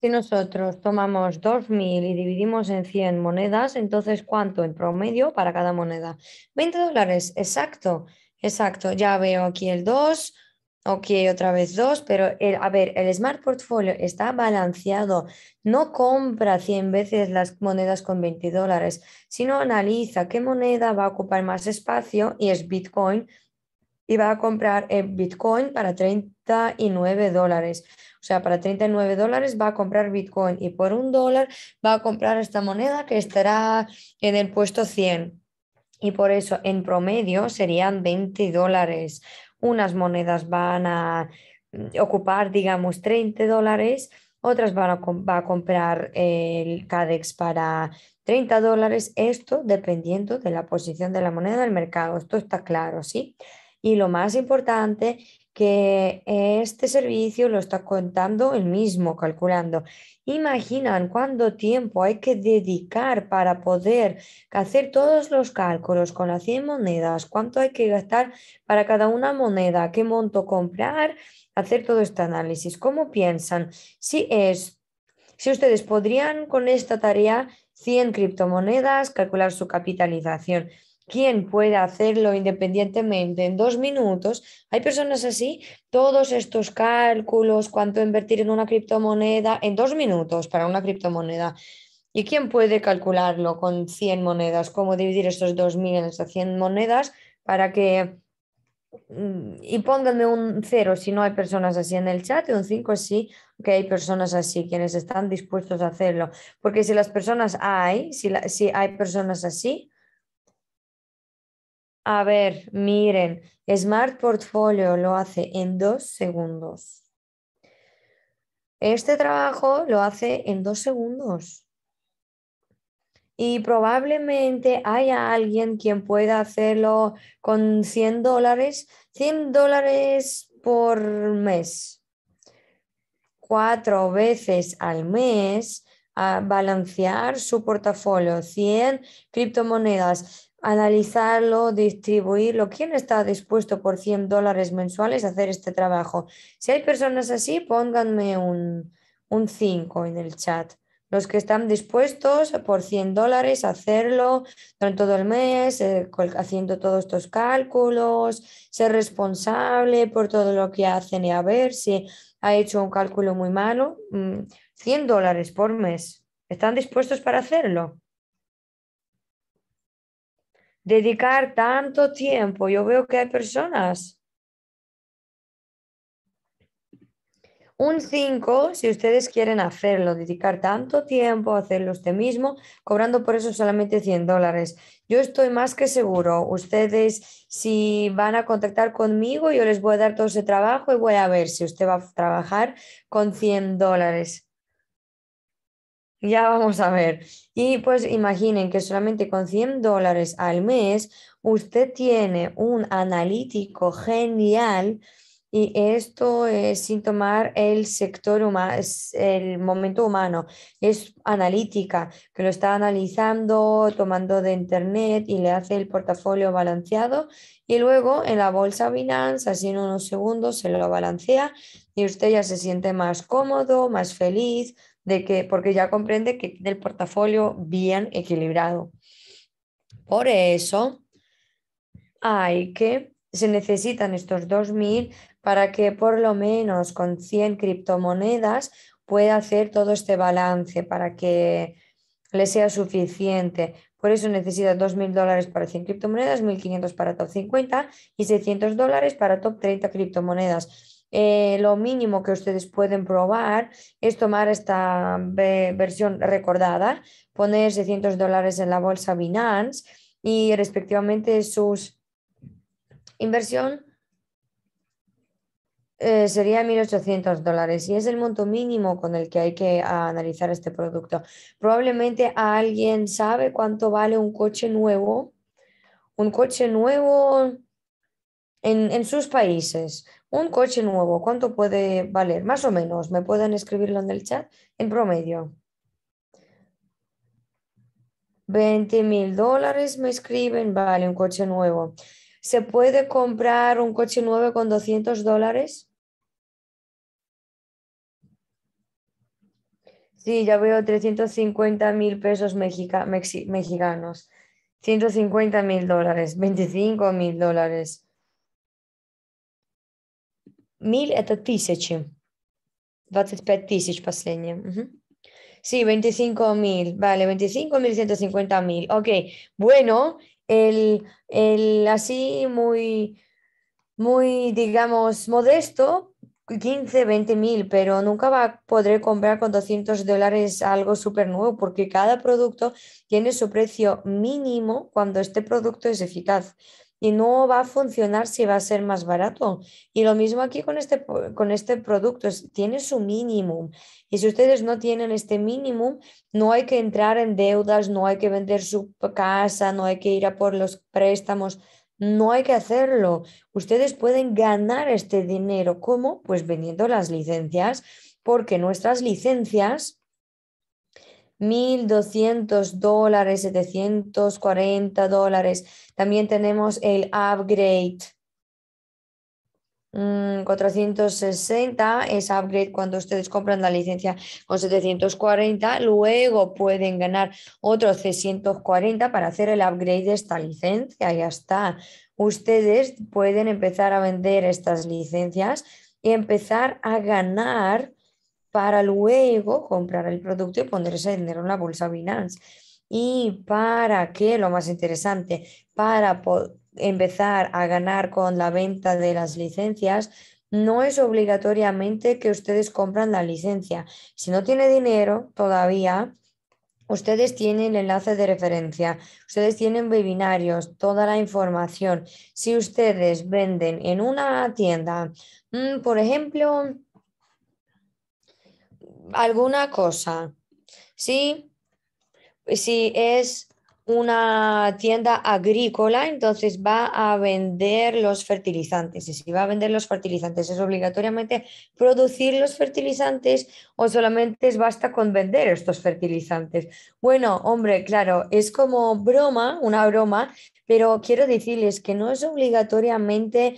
Si nosotros tomamos 2.000 y dividimos en 100 monedas, entonces ¿cuánto en promedio para cada moneda? 20 dólares, exacto, exacto. Ya veo aquí el 2, Ok, otra vez dos, pero a ver, el Smart Portfolio está balanceado. No compra 100 veces las monedas con 20 dólares, sino analiza qué moneda va a ocupar más espacio y es Bitcoin. Y va a comprar el eh, Bitcoin para 39 dólares. O sea, para 39 dólares va a comprar Bitcoin y por un dólar va a comprar esta moneda que estará en el puesto 100. Y por eso, en promedio, serían 20 dólares. Unas monedas van a mm, ocupar, digamos, 30 dólares, otras van a, comprar el CADEX para 30 dólares, esto dependiendo de la posición de la moneda del mercado, esto está claro, ¿sí? Y lo más importante que este servicio lo está contando el mismo, calculando. Imaginan cuánto tiempo hay que dedicar para poder hacer todos los cálculos con las 100 monedas, cuánto hay que gastar para cada una moneda, qué monto comprar, hacer todo este análisis. ¿Cómo piensan? Si es, si ustedes podrían con esta tarea 100 criptomonedas calcular su capitalización quién puede hacerlo independientemente en dos minutos, hay personas así, todos estos cálculos, cuánto invertir en una criptomoneda, en dos minutos para una criptomoneda. ¿Y quién puede calcularlo con 100 monedas? ¿Cómo dividir estos 2.000 en esas 100 monedas para que... Mm, y pónganme un cero si no hay personas así en el chat y un 5 sí que hay personas así, quienes están dispuestos a hacerlo. Porque si las personas hay, si, si hay personas así, a ver, miren, Smart Portfolio lo hace en dos segundos. Este trabajo lo hace en dos segundos. Y probablemente haya alguien quien pueda hacerlo con 100 dólares, 100 dólares por mes. Cuatro veces al mes a ah, balancear su portafolio, 100 criptomonedas, analizarlo, distribuirlo. ¿Quién está dispuesto por 100 dólares mensuales a hacer este trabajo? Si hay personas así, pónganme un, 5 en el chat. Los que están dispuestos por 100 dólares a hacerlo durante todo el mes, eh, haciendo todos estos cálculos, ser responsable por todo lo que hacen y a ver si ha hecho un cálculo muy malo, 100 mm, dólares por mes. ¿Están dispuestos para hacerlo? dedicar tanto tiempo. Yo veo que hay personas. Un 5, si ustedes quieren hacerlo, dedicar tanto tiempo a hacerlo usted mismo, cobrando por eso solamente 100 dólares. Yo estoy más que seguro, ustedes si van a contactar conmigo, yo les voy a dar todo ese trabajo y voy a ver si usted va a trabajar con 100 dólares. Ya vamos a ver. Y pues imaginen que solamente con 100 dólares al mes usted tiene un analítico genial y esto es sin tomar el sector humano, el momento humano, es analítica, que lo está analizando, tomando de internet y le hace el portafolio balanceado y luego en la bolsa Binance, así en unos segundos, se lo balancea y usted ya se siente más cómodo, más feliz de que, porque ya comprende que tiene el portafolio bien equilibrado. Por eso hay que, se necesitan estos 2.000 para que por lo menos con 100 criptomonedas pueda hacer todo este balance, para que le sea suficiente. Por eso necesita 2.000 dólares para 100 criptomonedas, 1.500 para top 50 y 600 dólares para top 30 criptomonedas eh, lo mínimo que ustedes pueden probar es tomar esta versión recordada, poner 600 dólares en la bolsa Binance y respectivamente sus inversión eh, sería 1.800 dólares y es el monto mínimo con el que hay que analizar este producto. Probablemente alguien sabe cuánto vale un coche nuevo, un coche nuevo en sus países. Un coche nuevo, ¿cuánto puede valer? Más o menos, ¿me pueden escribirlo en el chat? En promedio. 20 mil dólares me escriben, vale, un coche nuevo. ¿Se puede comprar un coche nuevo con 200 dólares? Sí, ya veo 350 mil pesos mexicanos, 150 mil dólares, 25 mil dólares mil это Sí, 25 mil. Vale, 25 mil, 150 mil. Ok, bueno, el, el así muy, muy, digamos, modesto, 15, 20 mil, pero nunca va a poder comprar con 200 dólares algo súper nuevo porque cada producto tiene su precio mínimo cuando este producto es eficaz y no va a funcionar si va a ser más barato. Y lo mismo aquí con este, con este producto, tiene su mínimo. Y si ustedes no tienen este mínimo, no hay que entrar en deudas, no hay que vender su casa, no hay que ir a por los préstamos. No hay que hacerlo. Ustedes pueden ganar este dinero. ¿Cómo? Pues vendiendo las licencias, porque nuestras licencias 1.200 dólares, 740 dólares. También tenemos el upgrade. 460 mm, es upgrade cuando ustedes compran la licencia con 740. Luego pueden ganar otros 640 para hacer el upgrade de esta licencia. Ya está. Ustedes pueden empezar a vender estas licencias y empezar a ganar para luego comprar el producto y ponerse a dinero en la bolsa Binance. ¿Y para qué? Lo más interesante, para empezar a ganar con la venta de las licencias, no es obligatoriamente que ustedes compran la licencia. Si no tiene dinero todavía, ustedes tienen enlace de referencia, ustedes tienen webinarios, toda la información. Si ustedes venden en una tienda, mm, por ejemplo, alguna cosa. Sí, si es una tienda agrícola, entonces va a vender los fertilizantes. Y si va a vender los fertilizantes, ¿es obligatoriamente producir los fertilizantes o solamente basta con vender estos fertilizantes? Bueno, hombre, claro, es como broma, una broma, pero quiero decirles que no es obligatoriamente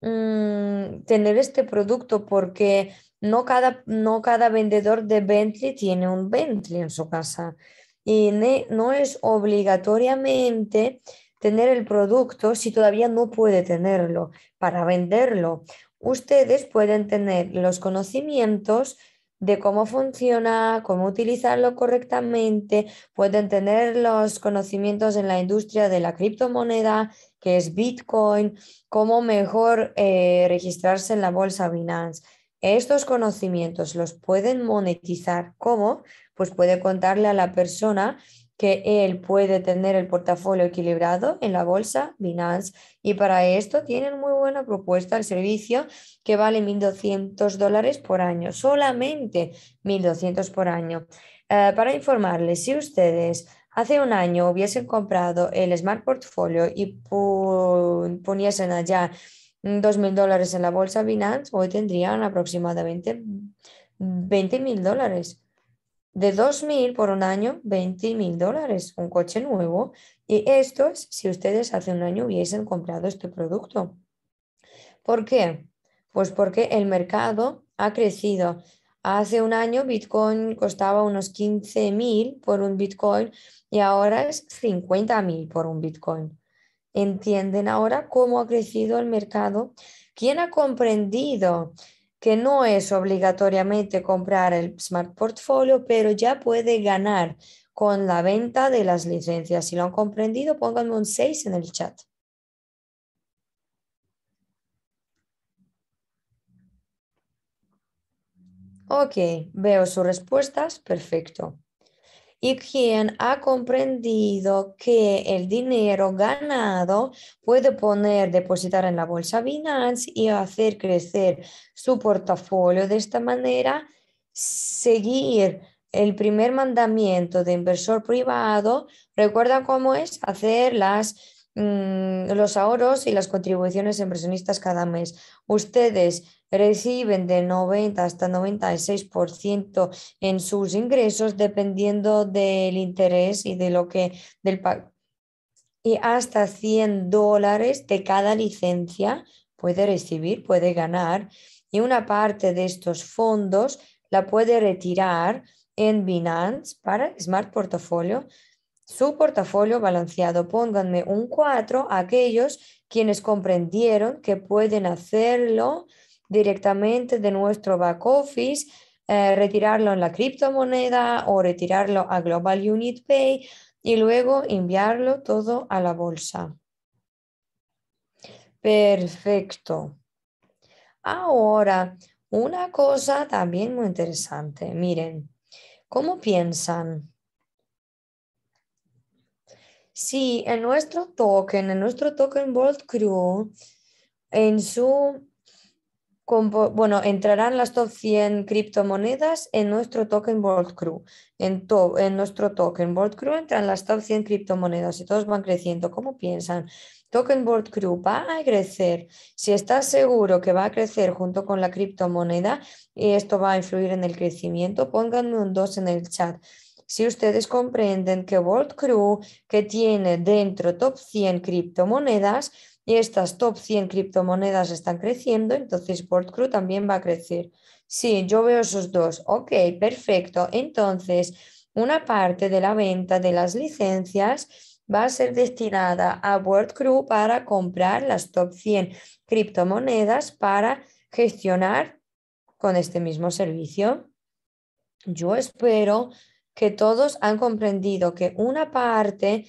mm, tener este producto porque no cada, vendedor de Bentley tiene un Bentley en su casa y no es obligatoriamente tener el producto si todavía no puede tenerlo para venderlo. Ustedes pueden tener los conocimientos de cómo funciona, cómo utilizarlo correctamente, pueden tener los conocimientos en la industria de la criptomoneda, que es Bitcoin, cómo mejor eh, registrarse en la bolsa Binance estos conocimientos los pueden monetizar. ¿Cómo? Pues puede contarle a la persona que él puede tener el portafolio equilibrado en la bolsa Binance. Y para esto tienen muy buena propuesta el servicio que vale 1.200 dólares por año, solamente 1.200 por año. Eh, para informarles, si ustedes hace un año hubiesen comprado el Smart Portfolio y poniesen allá 2.000 dólares en la bolsa Binance, hoy tendrían aproximadamente 20.000 dólares. De 2.000 por un año, 20.000 dólares, un coche nuevo. Y esto es si ustedes hace un año hubiesen comprado este producto. ¿Por qué? Pues porque el mercado ha crecido. Hace un año Bitcoin costaba unos 15.000 por un Bitcoin y ahora es 50.000 por un Bitcoin entienden ahora cómo ha crecido el mercado, quién ha comprendido que no es obligatoriamente comprar el Smart Portfolio, pero ya puede ganar con la venta de las licencias. Si lo han comprendido, pónganme un 6 en el chat. Ok, veo sus respuestas. Perfecto y quien ha comprendido que el dinero ganado puede poner, depositar en la bolsa Binance y hacer crecer su portafolio de esta manera, seguir el primer mandamiento de inversor privado, recuerda cómo es hacer las mm, los ahorros y las contribuciones impresionistas cada mes. Ustedes reciben de 90 hasta 96% en sus ingresos dependiendo del interés y de lo que del y hasta 100 dólares de cada licencia puede recibir, puede ganar y una parte de estos fondos la puede retirar en Binance para Smart Portfolio. Su portafolio balanceado, pónganme un 4 aquellos quienes comprendieron que pueden hacerlo directamente de nuestro back office, eh, retirarlo en la criptomoneda o retirarlo a Global Unit Pay y luego enviarlo todo a la bolsa. Perfecto. Ahora, una cosa también muy interesante. Miren, ¿cómo piensan? Si en nuestro token, en nuestro token Vault Crew, en su bueno, entrarán las top 100 criptomonedas en nuestro token World Crew. En, en nuestro token World Crew entran las top 100 criptomonedas y todos van creciendo. ¿Cómo piensan? Token World Crew va a crecer. Si estás seguro que va a crecer junto con la criptomoneda y esto va a influir en el crecimiento, pónganme un 2 en el chat si ustedes comprenden que World Crew, que tiene dentro top 100 criptomonedas, y estas top 100 criptomonedas están creciendo, entonces WorldCrew también va a crecer. Sí, yo veo esos dos. Ok, perfecto. Entonces, una parte de la venta de las licencias va a ser destinada a WorldCrew para comprar las top 100 criptomonedas para gestionar con este mismo servicio. Yo espero que todos han comprendido que una parte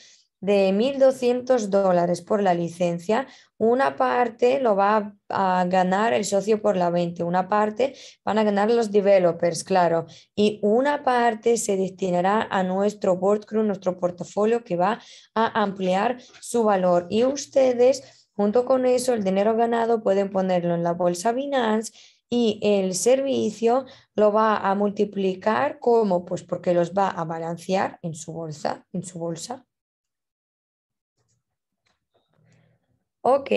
de 1.200 dólares por la licencia, una parte lo va a, ganar el socio por la venta, una parte van a ganar los developers, claro, y una parte se destinará a nuestro board crew, nuestro portafolio que va a ampliar su valor. Y ustedes, junto con eso, el dinero ganado pueden ponerlo en la bolsa Binance y el servicio lo va a multiplicar como pues porque los va a balancear en su bolsa, en su bolsa Ok.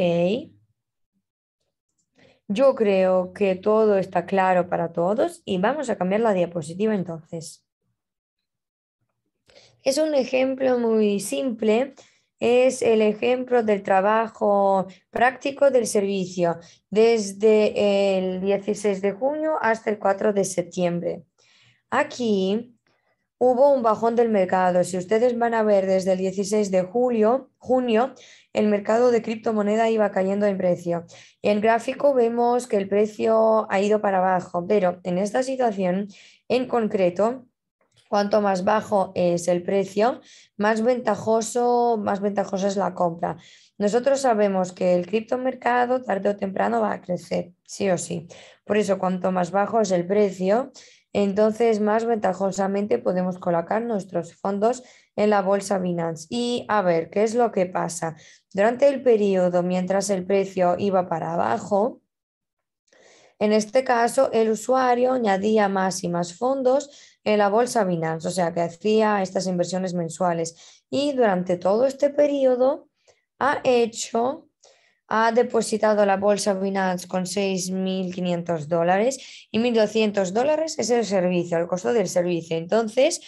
Yo creo que todo está claro para todos y vamos a cambiar la diapositiva entonces. Es un ejemplo muy simple. Es el ejemplo del trabajo práctico del servicio desde el 16 de junio hasta el 4 de septiembre. Aquí hubo un bajón del mercado. Si ustedes van a ver desde el 16 de julio, junio, el mercado de criptomoneda iba cayendo en precio. Y en gráfico vemos que el precio ha ido para abajo, pero en esta situación en concreto, cuanto más bajo es el precio, más ventajoso, más ventajosa es la compra. Nosotros sabemos que el criptomercado tarde o temprano va a crecer, sí o sí. Por eso, cuanto más bajo es el precio, entonces más ventajosamente podemos colocar nuestros fondos en la bolsa Binance. Y a ver, ¿qué es lo que pasa? Durante el periodo, mientras el precio iba para abajo, en este caso, el usuario añadía más y más fondos en la bolsa Binance, o sea que hacía estas inversiones mensuales. Y durante todo este periodo ha hecho ha depositado la bolsa Binance con 6.500 dólares y 1.200 dólares es el servicio, el costo del servicio. Entonces,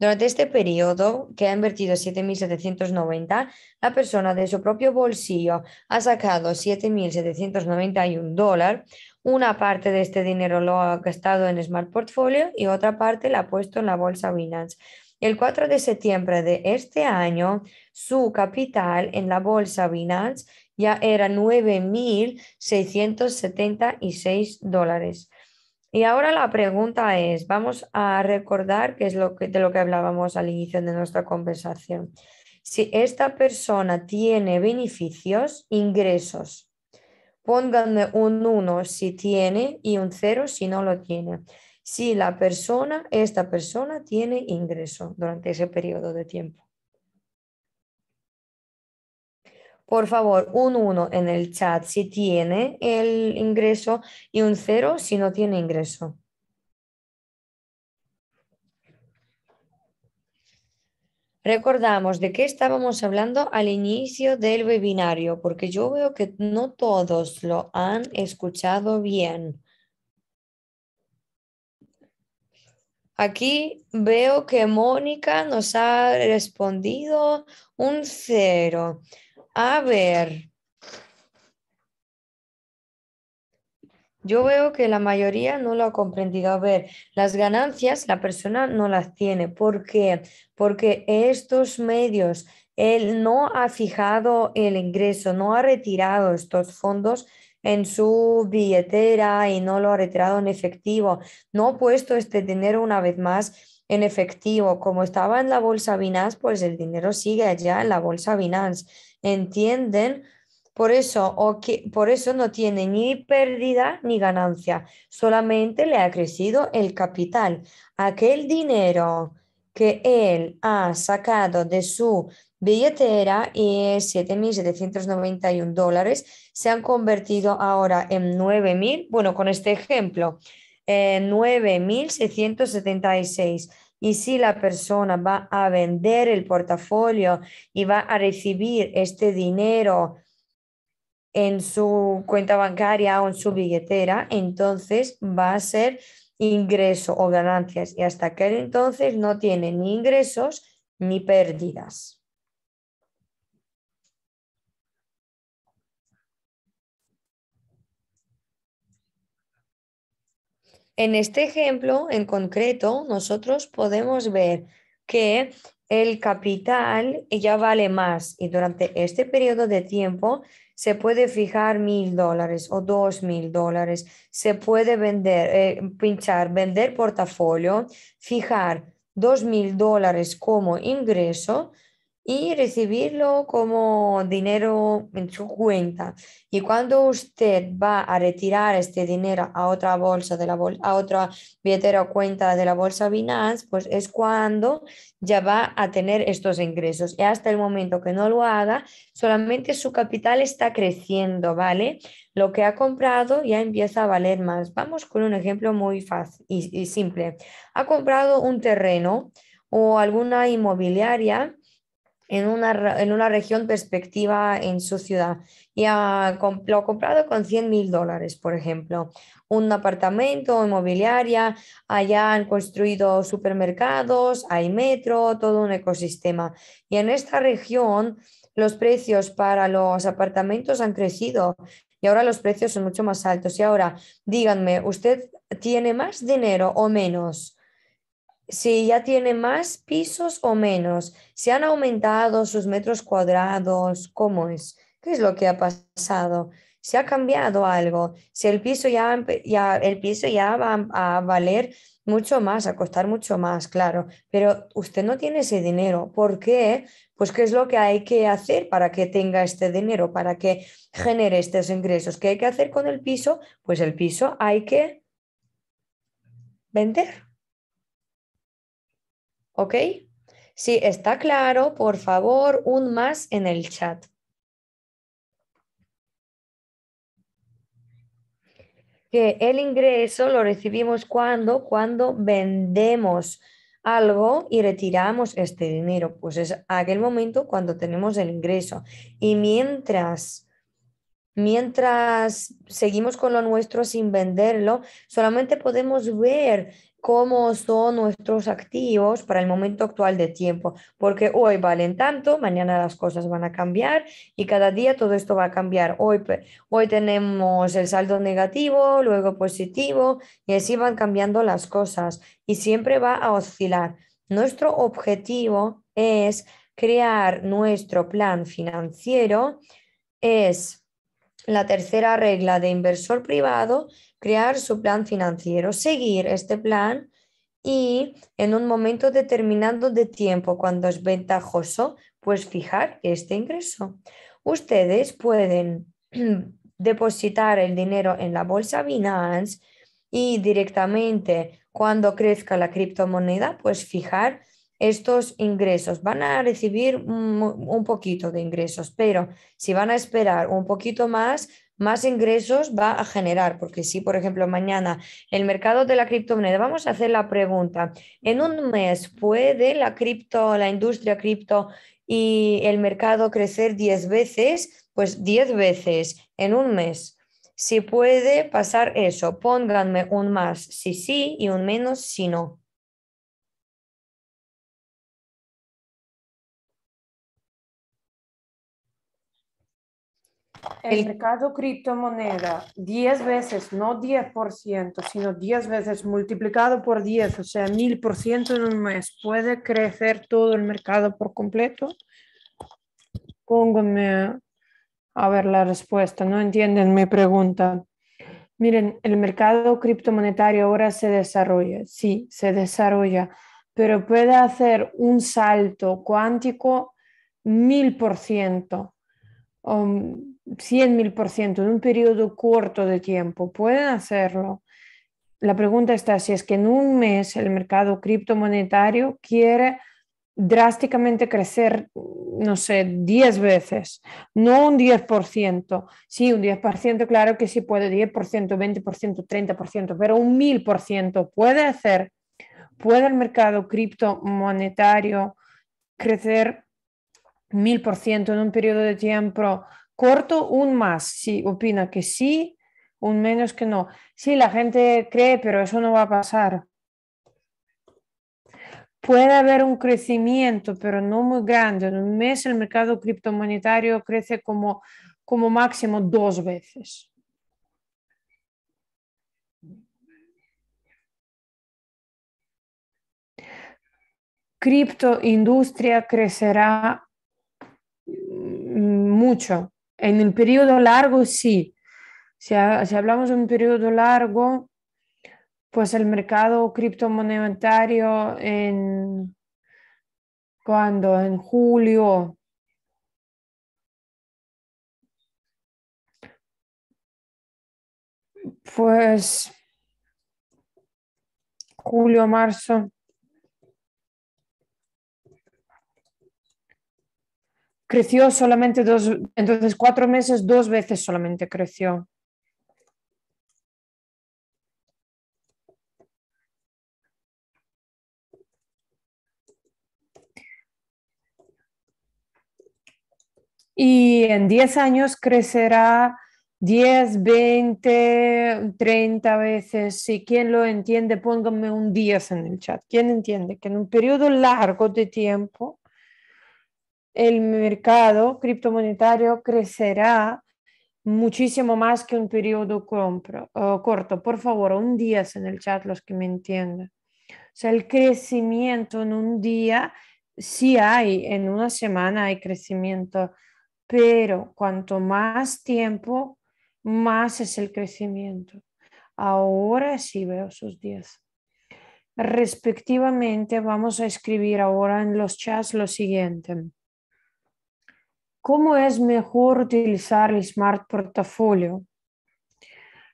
durante este periodo, que ha invertido 7.790, la persona de su propio bolsillo ha sacado 7.791 dólares. Una parte de este dinero lo ha gastado en Smart Portfolio y otra parte la ha puesto en la bolsa Binance. El 4 de septiembre de este año, su capital en la bolsa Binance ya era 9.676 dólares. Y ahora la pregunta es, vamos a recordar qué es lo que, de lo que hablábamos al inicio de nuestra conversación. Si esta persona tiene beneficios, ingresos, pónganme un 1 si tiene y un 0 si no lo tiene. Si la persona, esta persona tiene ingreso durante ese periodo de tiempo. por favor, un 1 en el chat si tiene el ingreso y un 0 si no tiene ingreso. Recordamos de qué estábamos hablando al inicio del webinario, porque yo veo que no todos lo han escuchado bien. Aquí veo que Mónica nos ha respondido un cero. A ver. Yo veo que la mayoría no lo ha comprendido. A ver, las ganancias la persona no las tiene. ¿Por qué? Porque estos medios, él no ha fijado el ingreso, no ha retirado estos fondos en su billetera y no lo ha retirado en efectivo. No ha puesto este dinero una vez más en efectivo. Como estaba en la bolsa Binance, pues el dinero sigue allá en la bolsa Binance entienden, por eso, o que, por eso no tiene ni pérdida ni ganancia, solamente le ha crecido el capital. Aquel dinero que él ha sacado de su billetera y 7.791 dólares se han convertido ahora en 9.000, bueno, con este ejemplo, 9.676 y si la persona va a vender el portafolio y va a recibir este dinero en su cuenta bancaria o en su billetera, entonces va a ser ingreso o ganancias. Y hasta aquel entonces no tiene ni ingresos ni pérdidas. En este ejemplo en concreto, nosotros podemos ver que el capital ya vale más y durante este periodo de tiempo se puede fijar mil dólares o dos mil dólares, se puede vender, eh, pinchar, vender portafolio, fijar dos mil dólares como ingreso y recibirlo como dinero en su cuenta. Y cuando usted va a retirar este dinero a otra bolsa de la a otra billetera o cuenta de la bolsa Binance, pues es cuando ya va a tener estos ingresos. Y hasta el momento que no lo haga, solamente su capital está creciendo, ¿vale? Lo que ha comprado ya empieza a valer más. Vamos con un ejemplo muy fácil y simple. Ha comprado un terreno o alguna inmobiliaria en una, en una región perspectiva en su ciudad. Y lo ha comprado con 100 mil dólares, por ejemplo. Un apartamento, inmobiliaria, allá han construido supermercados, hay metro, todo un ecosistema. Y en esta región los precios para los apartamentos han crecido y ahora los precios son mucho más altos. Y ahora, díganme, ¿usted tiene más dinero o menos? si ya tiene más pisos o menos, si han aumentado sus metros cuadrados, cómo es, qué es lo que ha pasado, si ha cambiado algo, si el piso ya, el piso ya va a valer mucho más, a costar mucho más, claro, pero usted no tiene ese dinero. ¿Por qué? Pues qué es lo que hay que hacer para que tenga este dinero, para que genere estos ingresos. ¿Qué hay que hacer con el piso? Pues el piso hay que vender ¿Ok? Si está claro, por favor, un más en el chat. Que el ingreso lo recibimos cuando, cuando vendemos algo y retiramos este dinero. Pues es aquel momento cuando tenemos el ingreso. Y mientras, mientras seguimos con lo nuestro sin venderlo, solamente podemos ver cómo son nuestros activos para el momento actual de tiempo, porque hoy valen tanto, mañana las cosas van a cambiar y cada día todo esto va a cambiar. Hoy, hoy tenemos el saldo negativo, luego positivo y así van cambiando las cosas y siempre va a oscilar. Nuestro objetivo es crear nuestro plan financiero, es la tercera regla de inversor privado crear su plan financiero, seguir este plan y en un momento determinado de tiempo, cuando es ventajoso, pues fijar este ingreso. Ustedes pueden depositar el dinero en la bolsa Binance y directamente cuando crezca la criptomoneda, pues fijar estos ingresos. Van a recibir un poquito de ingresos, pero si van a esperar un poquito más, más ingresos va a generar. Porque si, por ejemplo, mañana el mercado de la criptomoneda, vamos a hacer la pregunta, en un mes puede la cripto, la industria cripto y el mercado crecer 10 veces, pues 10 veces en un mes. Si puede pasar eso, pónganme un más si sí y un menos si no. El mercado criptomoneda 10 veces, no 10%, sino 10 veces multiplicado por 10, o sea, 1000% en un mes, ¿puede crecer todo el mercado por completo? Pónganme a ver la respuesta, no entienden mi pregunta. Miren, el mercado criptomonetario ahora se desarrolla, sí, se desarrolla, pero puede hacer un salto cuántico 1000%. 100 mil ciento en un periodo corto de tiempo, pueden hacerlo. La pregunta está si es que en un mes el mercado criptomonetario quiere drásticamente crecer, no sé, 10 veces, no un 10%. Sí, un 10%, claro que sí puede, 10%, 20%, 30%, pero un 1000% puede hacer, puede el mercado criptomonetario crecer 1000% en un periodo de tiempo corto, un más. Si opina que sí, un menos que no. Sí, la gente cree, pero eso no va a pasar. Puede haber un crecimiento, pero no muy grande. En un mes el mercado criptomonetario crece como, como máximo dos veces. Criptoindustria crecerá mm, mucho en el periodo largo, sí. Si, hablamos de un periodo largo, pues el mercado criptomonetario en cuando en julio pues julio marzo creció solamente dos, entonces cuatro meses, dos veces solamente creció. Y en 10 años crecerá 10, 20, 30 veces. Si quien lo entiende, pónganme un 10 en el chat. ¿Quién entiende? Que en un periodo largo de tiempo el mercado criptomonetario crecerá muchísimo más que un periodo corto. Por favor, un día en el chat los que me entiendan. O sea, el crecimiento en un día, sí hay, en una semana hay crecimiento, pero cuanto más tiempo, más es el crecimiento. Ahora sí veo sus días. Respectivamente, vamos a escribir ahora en los chats lo siguiente. ¿Cómo es mejor utilizar el Smart Portafolio,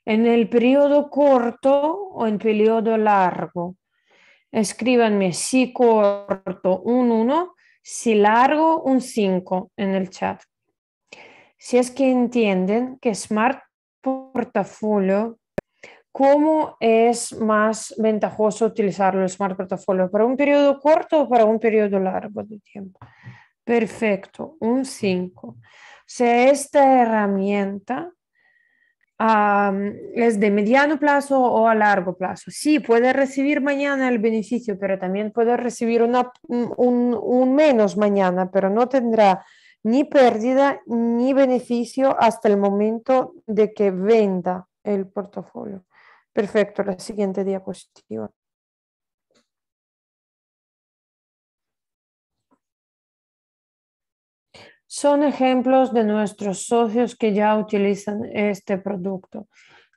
¿En el periodo corto o en periodo largo? Escríbanme si corto un 1, si largo un 5 en el chat. Si es que entienden que Smart Portfolio cómo es más ventajoso utilizarlo el Smart Portafolio, para un periodo corto o para un periodo largo de tiempo. Perfecto, un 5. O esta herramienta es de mediano plazo o a largo plazo. Sí, puede recibir mañana el beneficio, pero también puede recibir un, un menos mañana, pero no tendrá ni pérdida ni beneficio hasta el momento de que venda el portafolio. Perfecto, la siguiente diapositiva. son ejemplos de nuestros socios que ya utilizan este producto.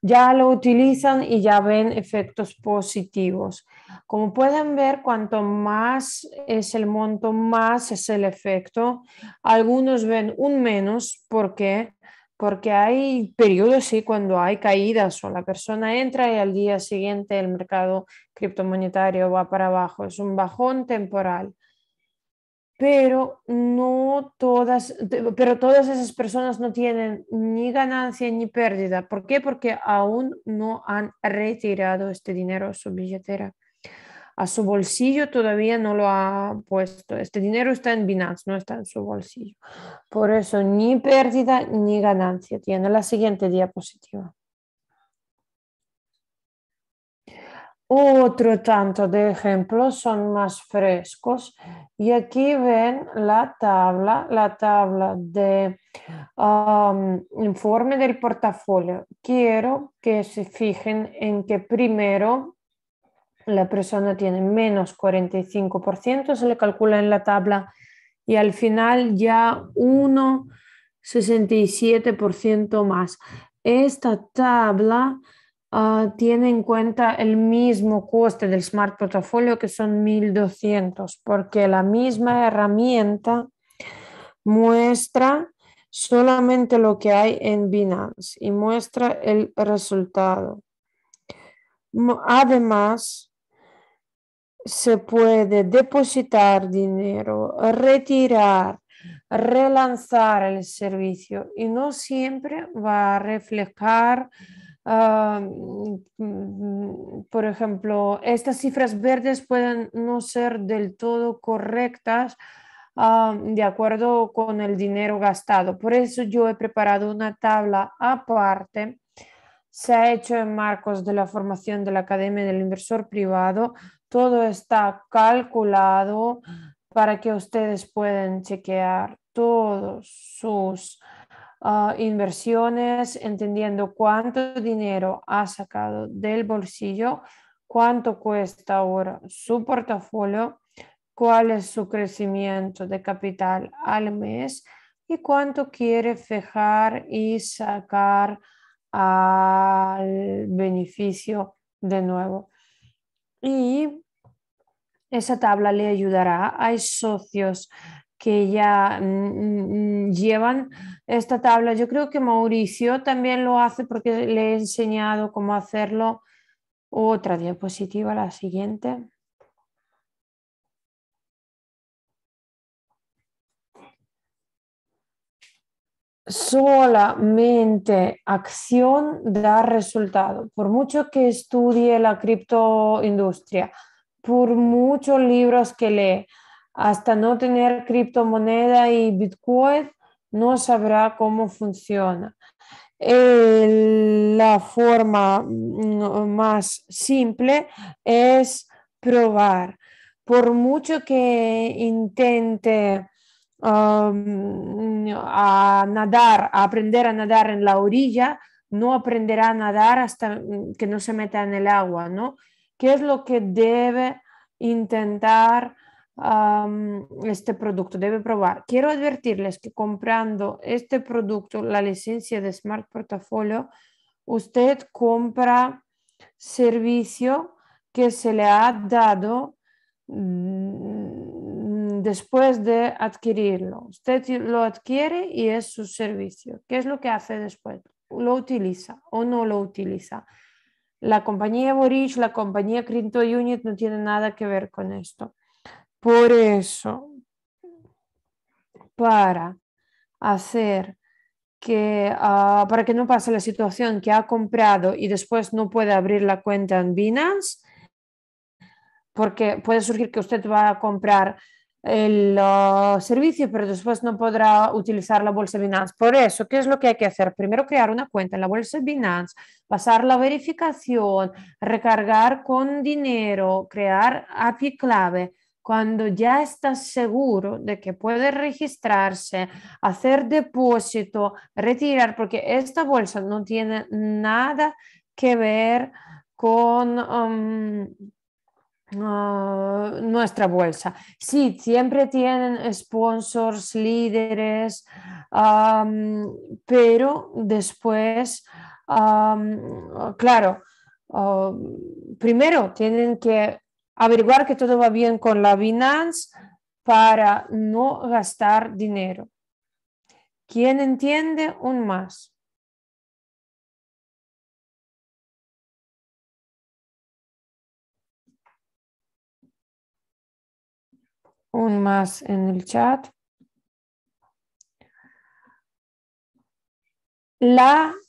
Ya lo utilizan y ya ven efectos positivos. Como pueden ver, cuanto más es el monto, más es el efecto. Algunos ven un menos. ¿Por qué? Porque hay periodos, sí, cuando hay caídas o la persona entra y al día siguiente el mercado criptomonetario va para abajo. Es un bajón temporal pero no todas, pero todas esas personas no tienen ni ganancia ni pérdida. ¿Por qué? Porque aún no han retirado este dinero a su billetera. A su bolsillo todavía no lo ha puesto. Este dinero está en Binance, no está en su bolsillo. Por eso ni pérdida ni ganancia tiene. La siguiente diapositiva. Otro tanto de ejemplos son más frescos y aquí ven la tabla, la tabla de informe del portafolio. Quiero que se fijen en que primero la persona tiene menos 45%, se le calcula en la tabla y al final ya 1,67% más. Esta tabla Ah, tiene en cuenta el mismo coste del Smart portafolio que son 1.200, porque la misma herramienta muestra solamente lo que hay en Binance y muestra el resultado. Además, se puede depositar dinero, retirar, relanzar el servicio y no siempre va a reflejar Ah, mm, por ejemplo, estas cifras verdes pueden no ser del todo correctas ah, de acuerdo con el dinero gastado. Por eso yo he preparado una tabla aparte. Se ha hecho en marcos de la formación de la Academia del Inversor Privado. Todo está calculado para que ustedes puedan chequear todos sus Ah, inversiones, entendiendo cuánto dinero ha sacado del bolsillo, cuánto cuesta ahora su portafolio, cuál es su crecimiento de capital al mes y cuánto quiere fijar y sacar al beneficio de nuevo. Y esa tabla le ayudará a socios que ya mm, mm, llevan esta tabla. Yo creo que Mauricio también lo hace porque le he enseñado cómo hacerlo. Otra diapositiva, la siguiente. solamente acción da resultado. Por mucho que estudie la criptoindustria, por muchos libros que lee, hasta no tener criptomoneda y Bitcoin, no sabrá cómo funciona. la forma mm, más simple es probar. Por mucho que intente a nadar, aprender a nadar en la orilla, no aprenderá a nadar hasta mm, que no se meta en el agua, ¿no? ¿Qué es lo que debe intentar este producto, debe probar. Quiero advertirles que comprando este producto, la licencia de Smart Portafolio, usted compra servicio que se le ha dado mm, después de adquirirlo. Usted lo adquiere y es su servicio. ¿Qué es lo que hace después? ¿Lo utiliza o no lo utiliza? La compañía Borich, la compañía Crypto Unit no tiene nada que ver con esto. Por eso, para hacer que, ah, para que no pase la situación que ha comprado y después no puede abrir la cuenta en Binance, porque puede surgir que usted va a comprar el ah, servicio, pero después no podrá utilizar la bolsa Binance. Por eso, ¿qué es lo que hay que hacer? Primero crear una cuenta en la bolsa Binance, pasar la verificación, recargar con dinero, crear API clave cuando ya estás seguro de que puedes registrarse, hacer depósito, retirar, porque esta bolsa no tiene nada que ver con um, ah, nuestra bolsa. Sí, siempre tienen sponsors, líderes, pero después, claro, ah, primero tienen que averiguar que todo va bien con la Binance para no gastar dinero. ¿Quién entiende? Un más. Un más en el chat.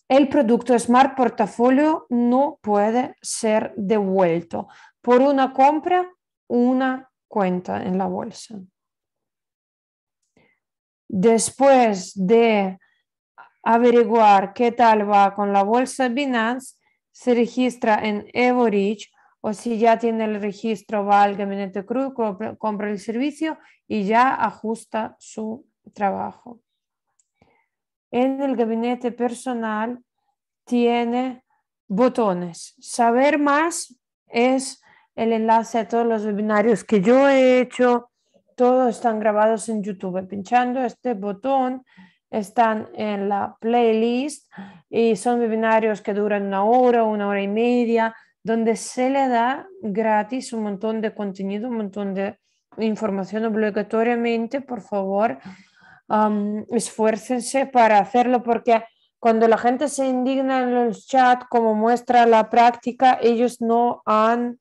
el producto Smart Portafolio no puede ser devuelto por una compra, una cuenta en la bolsa. Después de averiguar qué tal va con la bolsa Binance, se registra en EvoRich o si ya tiene el registro, va al gabinete Cruz, compra el servicio y ya ajusta su trabajo. En el gabinete personal tiene botones. Saber más es el enlace a todos los webinarios que yo he hecho. Todos están grabados en YouTube. Pinchando este botón están en la playlist y son webinarios que duran una hora, una hora y media, donde se le da gratis un montón de contenido, un montón de información obligatoriamente. Por favor, esfuércense para hacerlo porque cuando la gente se indigna en los chats, como muestra la práctica, ellos no han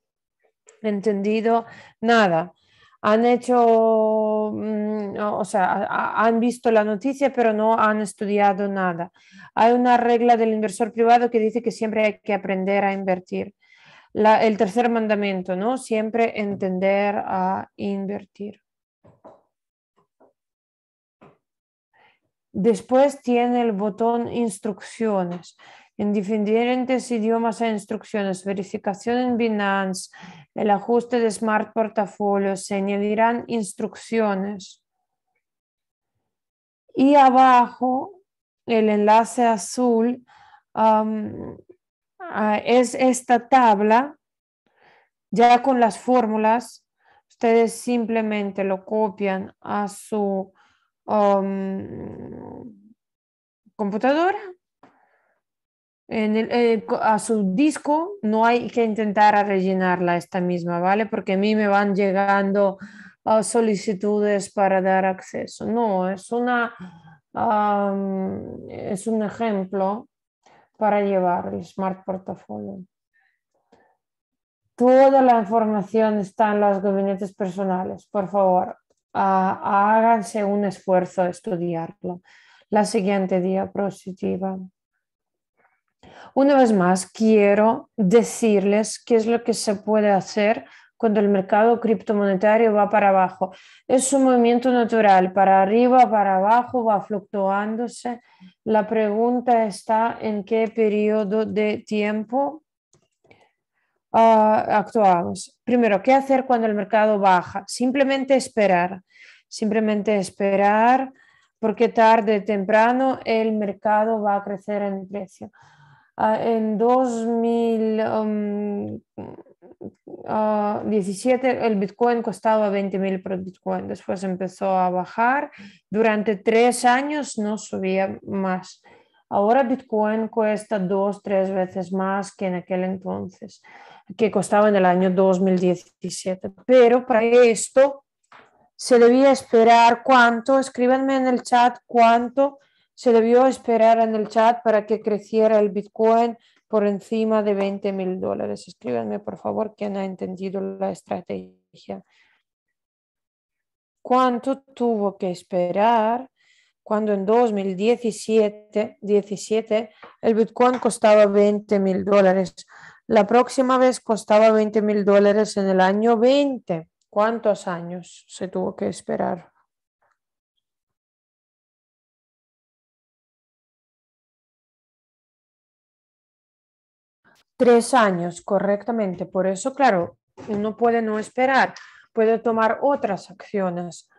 entendido nada. Han hecho, mm, o sea, han visto la noticia, pero no han estudiado nada. Hay una regla del inversor privado que dice que siempre hay que aprender a invertir. el tercer mandamiento, ¿no? Siempre entender a invertir. Después tiene el botón instrucciones en diferentes idiomas e instrucciones, verificación en Binance, el ajuste de Smart Portafolio, se añadirán instrucciones. Y abajo, el enlace azul es esta tabla ya con las fórmulas. Ustedes simplemente lo copian a su computadora eh, a su disco no hay que intentar rellenarla esta misma, ¿vale? Porque a mí me van llegando ah, solicitudes para dar acceso. No, es, una, es un ejemplo para llevar el Smart Portafolio. Toda la información está en los gabinetes personales. Por favor, háganse un esfuerzo a estudiarlo. La siguiente diapositiva. Una vez más, quiero decirles qué es lo que se puede hacer cuando el mercado criptomonetario va para abajo. Es un movimiento natural, para arriba, para abajo, va fluctuándose. La pregunta está en qué periodo de tiempo ah, actuamos. Primero, ¿qué hacer cuando el mercado baja? Simplemente esperar, simplemente esperar, porque tarde o temprano el mercado va a crecer en precio. Ah, en 2017 um, ah, el Bitcoin costaba 20.000 mil por Bitcoin, después empezó a bajar, durante tres años no subía más. Ahora Bitcoin cuesta dos, tres veces más que en aquel entonces, que costaba en el año 2017. Pero para esto se debía esperar cuánto, escríbanme en el chat cuánto se debió esperar en el chat para que creciera el Bitcoin por encima de 20 mil dólares. Escríbanme, por favor, quién ha entendido la estrategia. ¿Cuánto tuvo que esperar cuando en 2017 17, el Bitcoin costaba 20 mil dólares? La próxima vez costaba 20 mil dólares en el año 20. ¿Cuántos años se tuvo que esperar? Tres años, correctamente. Por eso, claro, uno puede no esperar, puede tomar otras acciones,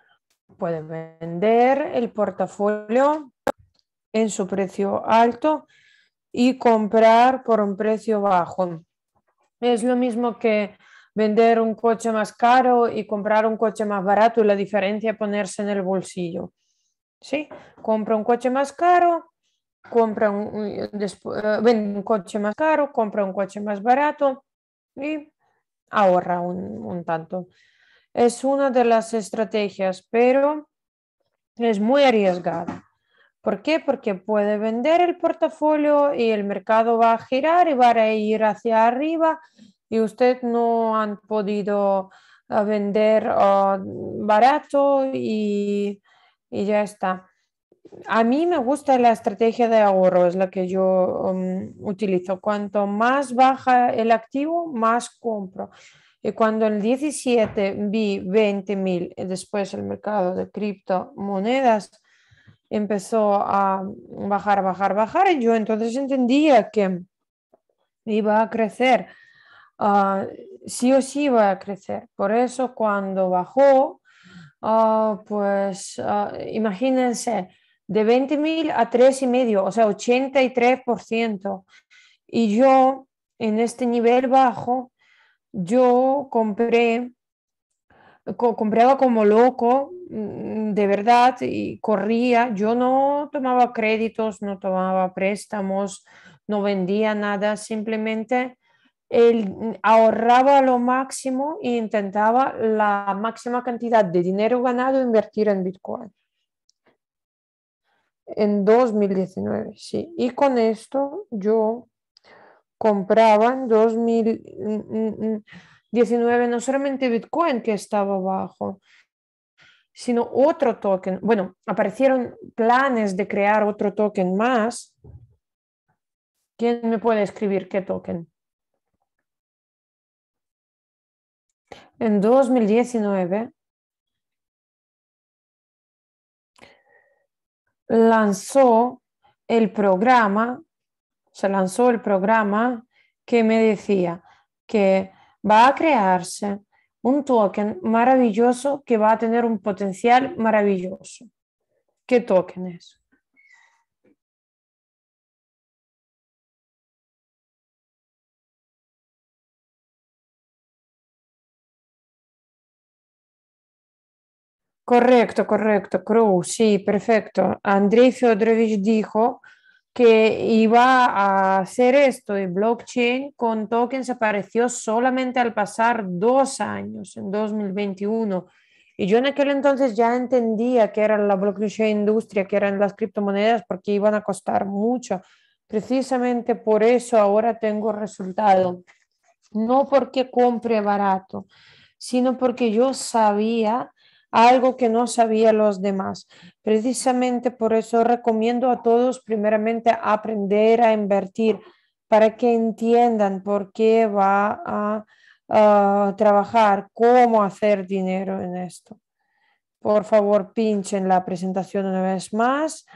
puede vender el portafolio en su precio alto y comprar por un precio bajo. Es lo mismo que vender un coche más caro y comprar un coche más barato y la diferencia es ponerse en el bolsillo. ¿Sí? Compro un coche más caro, compra un, eh, vende un coche más caro, compra un coche más barato y ahorra un, tanto. Es una de las estrategias, pero es muy arriesgada. ¿Por qué? Porque puede vender el portafolio y el mercado va a girar y va a ir hacia arriba y usted no han podido eh, vender ah, barato y, ya está a mí me gusta la estrategia de ahorro, es la que yo um, utilizo. Cuanto más baja el activo, más compro. Y cuando el 17 vi 20.000, mil, eh, después el mercado de criptomonedas empezó a bajar, bajar, bajar, yo entonces entendía que iba a crecer, ah, sí o sí iba a crecer. Por eso cuando bajó, ah, pues ah, imagínense, de 20.000 a 3,5, o sea, 83%. Y yo, en este nivel bajo, yo compré, compraba como loco, mm, de verdad, y corría. Yo no tomaba créditos, no tomaba préstamos, no vendía nada, simplemente ahorraba lo máximo e intentaba la máxima cantidad de dinero ganado e invertir en Bitcoin en 2019, sí. Y con esto yo compraba en 2019 no solamente Bitcoin que estaba bajo, sino otro token. Bueno, aparecieron planes de crear otro token más. ¿Quién me puede escribir qué token? En 2019 lanzó el programa, se lanzó el programa que me decía que va a crearse un token maravilloso que va a tener un potencial maravilloso. ¿Qué token es? Correcto, correcto, Cruz, sí, perfecto. Andrei Fedorovich dijo que iba a hacer esto y blockchain con tokens apareció solamente al pasar dos años, en 2021. Y yo en aquel entonces ya entendía que era la blockchain industria, que eran las criptomonedas, porque iban a costar mucho. Precisamente por eso ahora tengo resultado. No porque compre barato, sino porque yo sabía algo que no sabía los demás. Precisamente por eso recomiendo a todos primeramente aprender a invertir para que entiendan por qué va a trabajar, cómo hacer dinero en esto. Por favor, pinchen la presentación una vez más.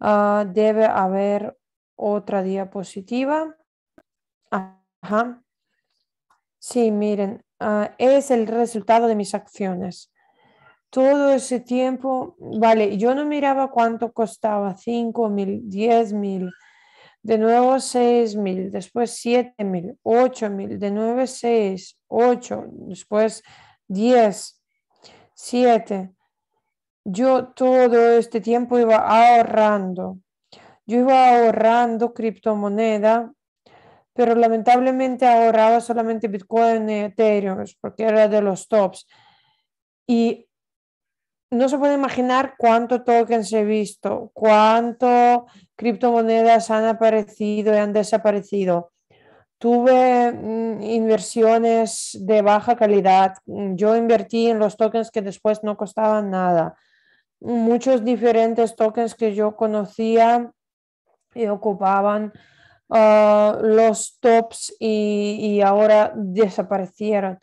Ah, debe haber otra diapositiva. Sí, miren, ah, es el resultado de mis acciones todo ese tiempo, vale, yo no miraba cuánto costaba, 5 mil, 10 mil, de nuevo 6 mil, después 7 mil, 8 mil, de nuevo 6, 8, después 10, 7. Yo todo este tiempo iba ahorrando, yo iba ahorrando criptomoneda, pero lamentablemente ahorraba solamente Bitcoin y Ethereum, porque era de los tops no se puede imaginar cuánto tokens he visto, cuánto criptomonedas han aparecido y han desaparecido. Tuve mm, inversiones de baja calidad. Yo invertí en los tokens que después no costaban nada. Muchos diferentes tokens que yo conocía y ocupaban ah, los tops y, y ahora desaparecieron.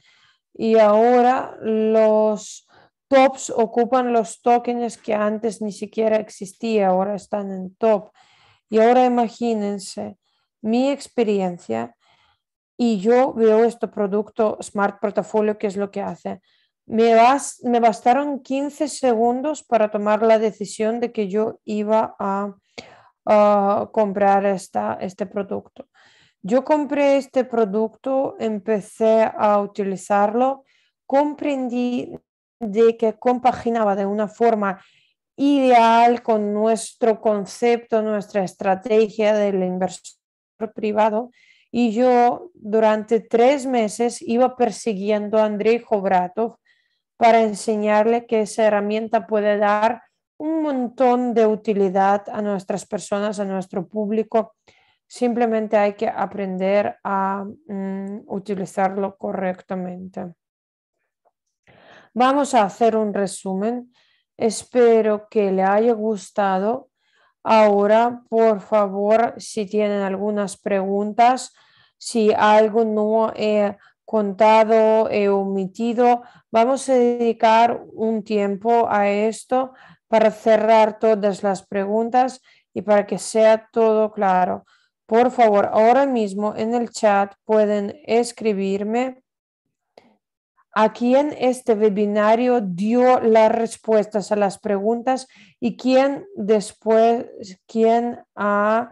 Y ahora los Tops ocupan los tokens que antes ni siquiera existía, ahora están en top. Y ahora imagínense mi experiencia y yo veo este producto Smart Portafolio, que es lo que hace. Me, bastaron 15 segundos para tomar la decisión de que yo iba a, comprar esta, este producto. Yo compré este producto, empecé a utilizarlo, comprendí de que compaginaba de una forma ideal con nuestro concepto, nuestra estrategia del inversor privado. Y yo durante tres meses iba persiguiendo a Andrei Jobratov para enseñarle que esa herramienta puede dar un montón de utilidad a nuestras personas, a nuestro público. Simplemente hay que aprender a mm, utilizarlo correctamente. Vamos a hacer un resumen. Espero que le haya gustado. Ahora, por favor, si tienen algunas preguntas, si algo no he contado, he omitido, vamos a dedicar un tiempo a esto para cerrar todas las preguntas y para que sea todo claro. Por favor, ahora mismo en el chat pueden escribirme a quién este webinario dio las respuestas a las preguntas y quién después, quién ha ah,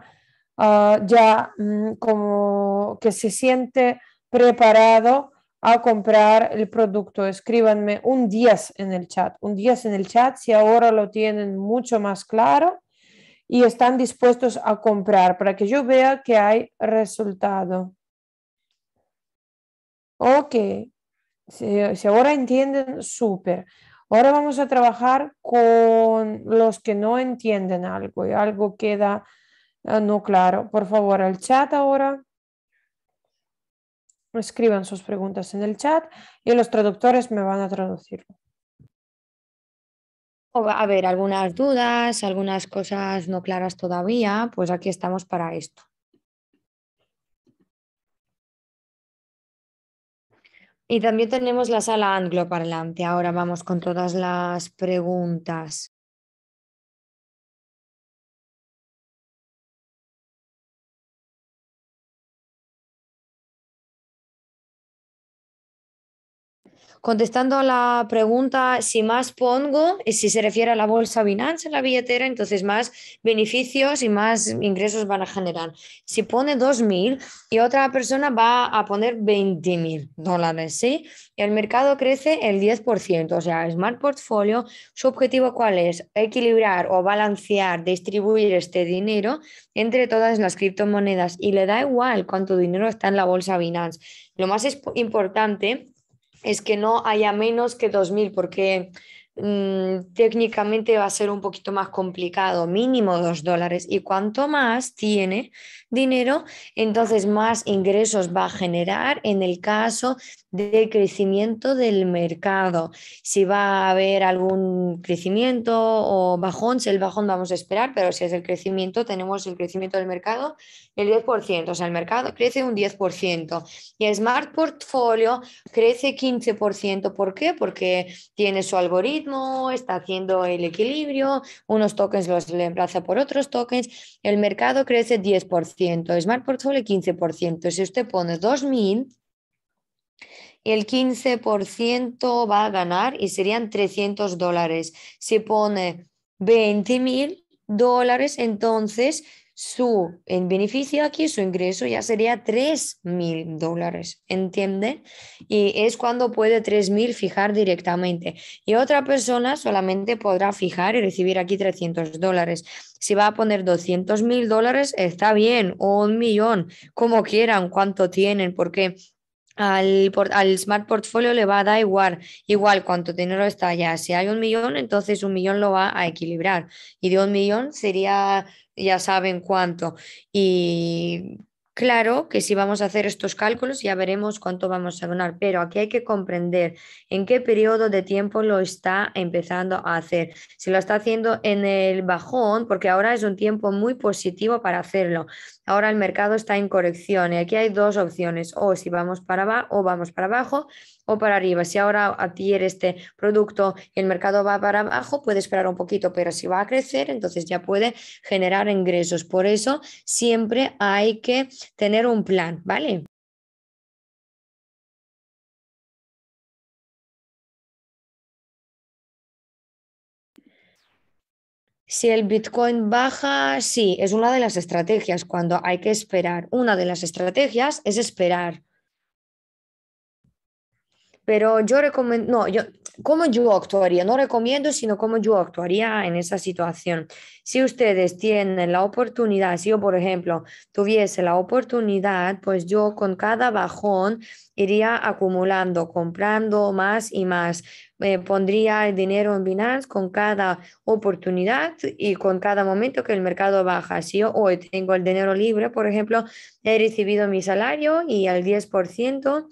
ah, ya mm, como que se siente preparado a comprar el producto. Escríbanme un 10 en el chat, un 10 en el chat si ahora lo tienen mucho más claro y están dispuestos a comprar para que yo vea que hay resultado. Ok, si, ahora entienden, súper. Ahora vamos a trabajar con los que no entienden algo y algo queda ah, no claro. Por favor, al chat ahora. Escriban sus preguntas en el chat y los traductores me van a traducir. A ver, algunas dudas, algunas cosas no claras todavía, pues aquí estamos para esto. Y también tenemos la sala angloparlante, Ahora vamos con todas las preguntas. Contestando a la pregunta, si más pongo, eh, si se refiere a la bolsa Binance, en la billetera, entonces más beneficios y más ingresos van a generar. Si pone 2.000 y otra persona va a poner 20.000 dólares, ¿sí? el mercado crece el 10%, o sea, Smart Portfolio, su objetivo cuál es? Equilibrar o balancear, distribuir este dinero entre todas las criptomonedas y le da igual cuánto dinero está en la bolsa Binance. Lo más importante es que no haya menos que 2.000, porque Mm, técnicamente va a ser un poquito más complicado, mínimo dos dólares. Y cuanto más tiene dinero, entonces más ingresos va a generar en el caso de crecimiento del mercado. Si va a haber algún crecimiento o bajón, si el bajón vamos a esperar, pero si es el crecimiento, tenemos el crecimiento del mercado el 10%, o sea, el mercado crece un 10%. Y Smart Portfolio crece 15%. ¿Por qué? Porque tiene su algoritmo está haciendo el equilibrio, unos tokens los reemplaza por otros tokens, el mercado crece 10%, Smart Portfolio 15%. Si usted pone 2.000, el 15% va a ganar y serían 300 dólares. Si pone 20.000 dólares, entonces su en beneficio aquí, su ingreso ya sería 3.000 Entiende. dólares, ¿entienden? Y es cuando puede 3.000 fijar directamente. Y otra persona solamente podrá fijar y recibir aquí 300 dólares. Si va a poner 200.000 dólares, está bien, o un millón, como quieran, cuánto tienen, porque al, al, Smart Portfolio le va a dar igual, igual cuánto dinero está allá. Si hay un millón, entonces un millón lo va a equilibrar. Y de un millón sería, ya saben cuánto. Y claro que si vamos a hacer estos cálculos ya veremos cuánto vamos a donar pero aquí hay que comprender en qué periodo de tiempo lo está empezando a hacer. Si lo está haciendo en el bajón, porque ahora es un tiempo muy positivo para hacerlo. Ahora el mercado está en corrección y aquí hay dos opciones, o si vamos para abajo o vamos para abajo o para arriba. Si ahora adquiere este producto y el mercado va para abajo, puede esperar un poquito, pero si va a crecer, entonces ya puede generar ingresos. Por eso siempre hay que tener un plan, ¿vale? Si el Bitcoin baja, sí, es una de las estrategias cuando hay que esperar. Una de las estrategias es esperar. Pero yo recomiendo, no, yo, cómo yo actuaría, no recomiendo, sino cómo yo actuaría en esa situación. Si ustedes tienen la oportunidad, si yo, por ejemplo, tuviese la oportunidad, pues yo con cada bajón iría acumulando, comprando más y más. Me pondría el dinero en Binance con cada oportunidad y con cada momento que el mercado baja. Si yo hoy tengo el dinero libre, por ejemplo, he recibido mi salario y al 10%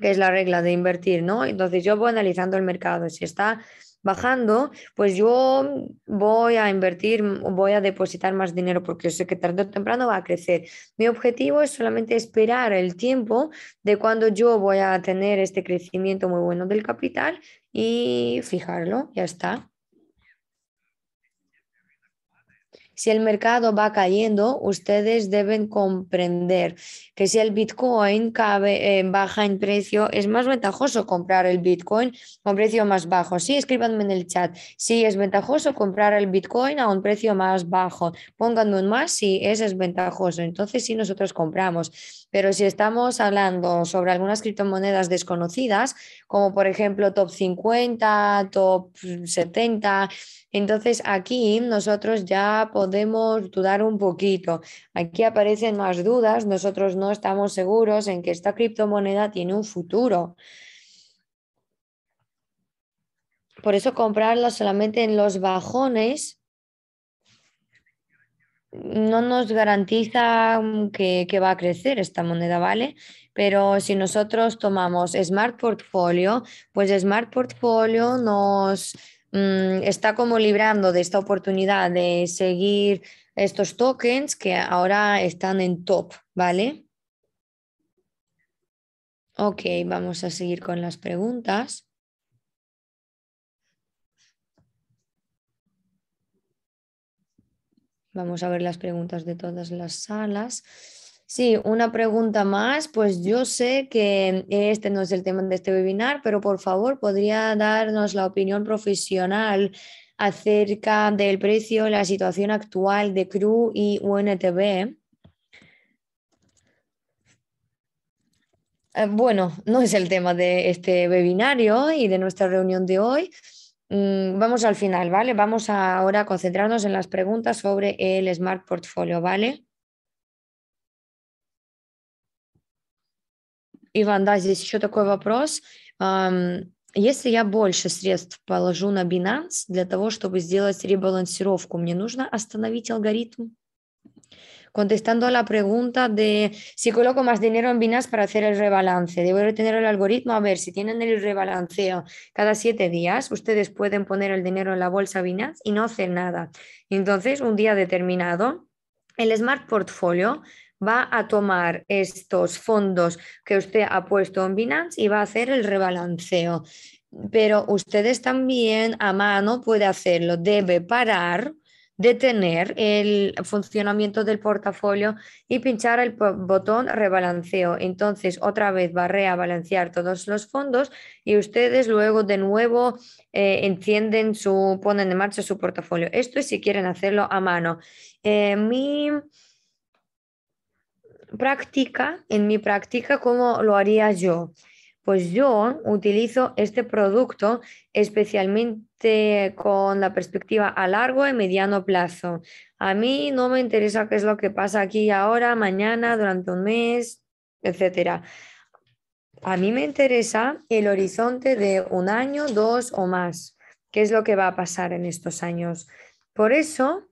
que es la regla de invertir, ¿no? Entonces yo voy analizando el mercado, si está bajando, pues yo voy a invertir, voy a depositar más dinero porque sé que tarde o temprano va a crecer. Mi objetivo es solamente esperar el tiempo de cuando yo voy a tener este crecimiento muy bueno del capital y fijarlo, ya está. Si el mercado va cayendo, ustedes deben comprender que si el Bitcoin eh, baja en precio, es más ventajoso comprar el Bitcoin a un precio más bajo. Sí, escríbanme en el chat. Sí, es ventajoso comprar el Bitcoin a un precio más bajo. Pónganme un más si sí, es ventajoso. Entonces, si sí, nosotros compramos. Pero si estamos hablando sobre algunas criptomonedas desconocidas, como por ejemplo top 50, top 70, entonces aquí nosotros ya podemos dudar un poquito. Aquí aparecen más dudas, nosotros no estamos seguros en que esta criptomoneda tiene un futuro. Por eso comprarla solamente en los bajones no nos garantiza mm, que, va a crecer esta moneda, ¿vale? Pero si nosotros tomamos Smart Portfolio, pues Smart Portfolio nos mm, está como librando de esta oportunidad de seguir estos tokens que ahora están en top, ¿vale? Ok, vamos a seguir con las preguntas. Vamos a ver las preguntas de todas las salas. Sí, una pregunta más. Pues yo sé que este no es el tema de este webinar, pero por favor, ¿podría darnos la opinión profesional acerca del precio, la situación actual de CRU y UNTV? Eh, bueno, no es el tema de este webinario y de nuestra reunión de hoy, Mm, vamos al final, ¿vale? Vamos ahora a concentrarnos en las preguntas sobre el Smart Portfolio, ¿vale? Иван, да, здесь еще такой вопрос. Если я больше средств положу на Binance для того, чтобы сделать ребалансировку, мне нужно остановить алгоритм? contestando a la pregunta de si coloco más dinero en Binance para hacer el rebalance, debo retener el algoritmo a ver si tienen el rebalanceo cada siete días, ustedes pueden poner el dinero en la bolsa Binance y no hacer nada. Entonces, un día determinado, el Smart Portfolio va a tomar estos fondos que usted ha puesto en Binance y va a hacer el rebalanceo. Pero ustedes también a mano puede hacerlo, debe parar detener el funcionamiento del portafolio y pinchar el botón rebalanceo. Entonces, otra vez va a rebalancear todos los fondos y ustedes luego de nuevo eh, encienden su, ponen en marcha su portafolio. Esto es si quieren hacerlo a mano. Eh, mi práctica, en mi práctica, ¿cómo lo haría yo? pues yo utilizo este producto especialmente con la perspectiva a largo y mediano plazo. A mí no me interesa qué es lo que pasa aquí ahora, mañana, durante un mes, etcétera. A mí me interesa el horizonte de un año, dos o más. ¿Qué es lo que va a pasar en estos años? Por eso,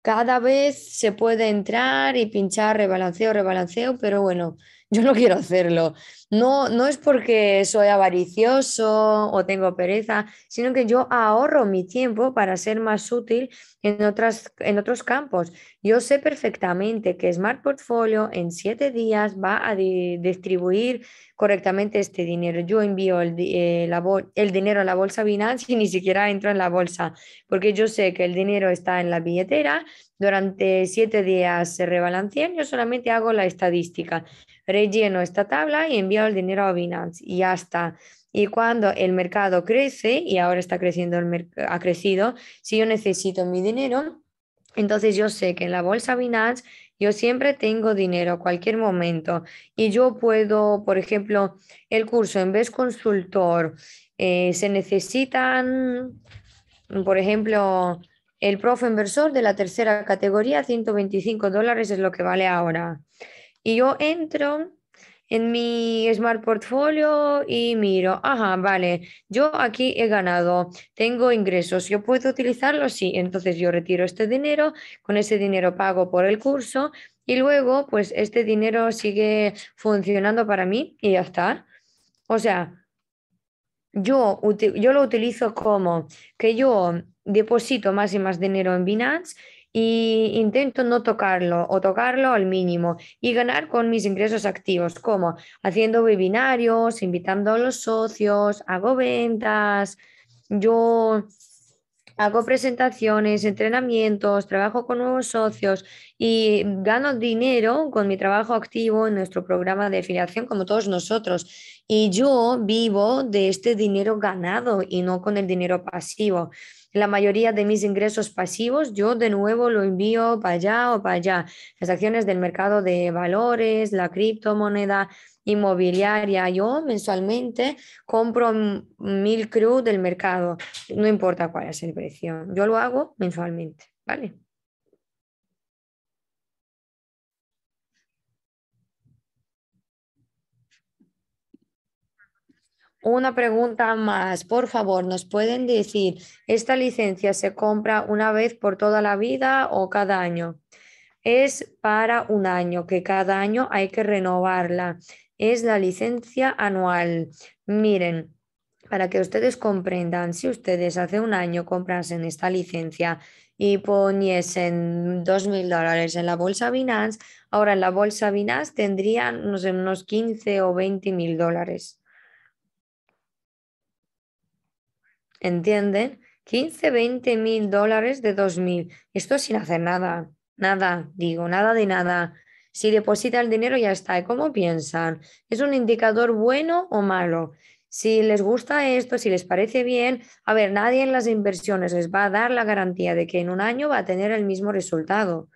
cada vez se puede entrar y pinchar rebalanceo, rebalanceo, pero bueno, yo no quiero hacerlo. No, no es porque soy avaricioso o tengo pereza, sino que yo ahorro mi tiempo para ser más útil en, otras, en otros campos. Yo sé perfectamente que Smart Portfolio en siete días va a distribuir correctamente este dinero. Yo envío el, eh, el dinero a la bolsa Binance y ni siquiera entro en la bolsa, porque yo sé que el dinero está en la billetera, durante siete días se rebalancean, yo solamente hago la estadística relleno esta tabla y envío el dinero a Binance y ya está. Y cuando el mercado crece, y ahora está creciendo, el ha crecido, si yo necesito mi dinero, entonces yo sé que en la bolsa Binance yo siempre tengo dinero a cualquier momento y yo puedo, por ejemplo, el curso en vez consultor, eh, se necesitan, por ejemplo, el profe inversor de la tercera categoría, 125 dólares es lo que vale ahora. Y yo entro en mi Smart Portfolio y miro, ajá, vale, yo aquí he ganado, tengo ingresos, yo puedo utilizarlo, sí, entonces yo retiro este dinero, con ese dinero pago por el curso y luego pues este dinero sigue funcionando para mí y ya está. O sea, yo, yo lo utilizo como que yo deposito más y más dinero en Binance y intento no tocarlo o tocarlo al mínimo y ganar con mis ingresos activos, como haciendo webinarios, invitando a los socios, hago ventas, yo hago presentaciones, entrenamientos, trabajo con nuevos socios y gano dinero con mi trabajo activo en nuestro programa de afiliación como todos nosotros. Y yo vivo de este dinero ganado y no con el dinero pasivo la mayoría de mis ingresos pasivos, yo de nuevo lo envío para allá o para allá. Las acciones del mercado de valores, la criptomoneda inmobiliaria, yo mensualmente compro mil cruz del mercado, no importa cuál es el precio, yo lo hago mensualmente, ¿vale? Una pregunta más, por favor, ¿nos pueden decir, esta licencia se compra una vez por toda la vida o cada año? Es para un año, que cada año hay que renovarla. Es la licencia anual. Miren, para que ustedes comprendan, si ustedes hace un año comprasen esta licencia y poniesen 2.000 mil dólares en la bolsa Binance, ahora en la bolsa Binance tendrían, no unos 15 o 20.000 mil dólares. ¿entienden? 15, 20 mil dólares de 2000 mil. Esto sin hacer nada, nada, digo, nada de nada. Si deposita el dinero ya está. cómo piensan? ¿Es un indicador bueno o malo? Si les gusta esto, si les parece bien, a ver, nadie en las inversiones les va a dar la garantía de que en un año va a tener el mismo resultado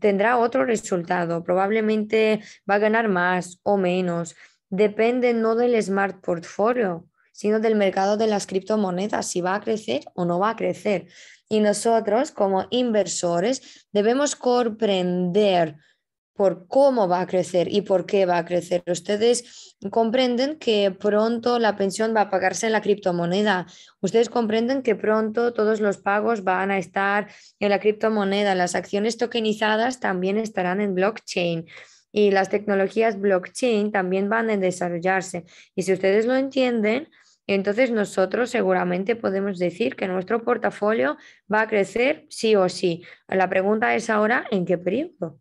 tendrá otro resultado, probablemente va a ganar más o menos. Depende no del smart portfolio, sino del mercado de las criptomonedas, si va a crecer o no va a crecer. Y nosotros como inversores debemos comprender por cómo va a crecer y por qué va a crecer. Ustedes comprenden que pronto la pensión va a pagarse en la criptomoneda. Ustedes comprenden que pronto todos los pagos van a estar en la criptomoneda. Las acciones tokenizadas también estarán en blockchain y las tecnologías blockchain también van a desarrollarse. Y si ustedes lo entienden, entonces nosotros seguramente podemos decir que nuestro portafolio va a crecer sí o sí. La pregunta es ahora, ¿en qué periodo?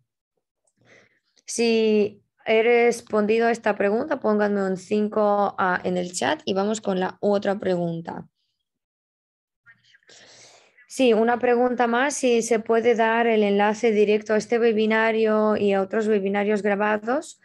Si he respondido a esta pregunta, pónganme un 5 ah, en el chat y vamos con la otra pregunta. Sí, una pregunta más, si se puede dar el enlace directo a este webinario y a otros webinarios grabados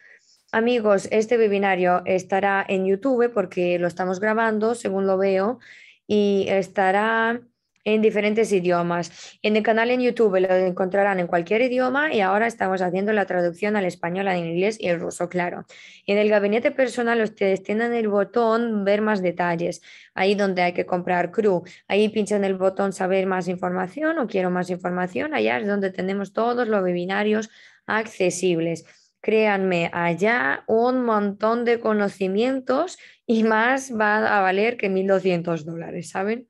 Amigos, este webinario estará en YouTube porque lo estamos grabando, según lo veo, y estará en diferentes idiomas. En el canal en YouTube lo encontrarán en cualquier idioma y ahora estamos haciendo la traducción al español, al inglés y al ruso, claro. En el gabinete personal ustedes tienen el botón ver más detalles, ahí donde hay que comprar cru. Ahí pinchan el botón saber más información o quiero más información. Allá es donde tenemos todos los webinarios accesibles créanme, allá un montón de conocimientos y más va a valer que 1.200 dólares, ¿saben?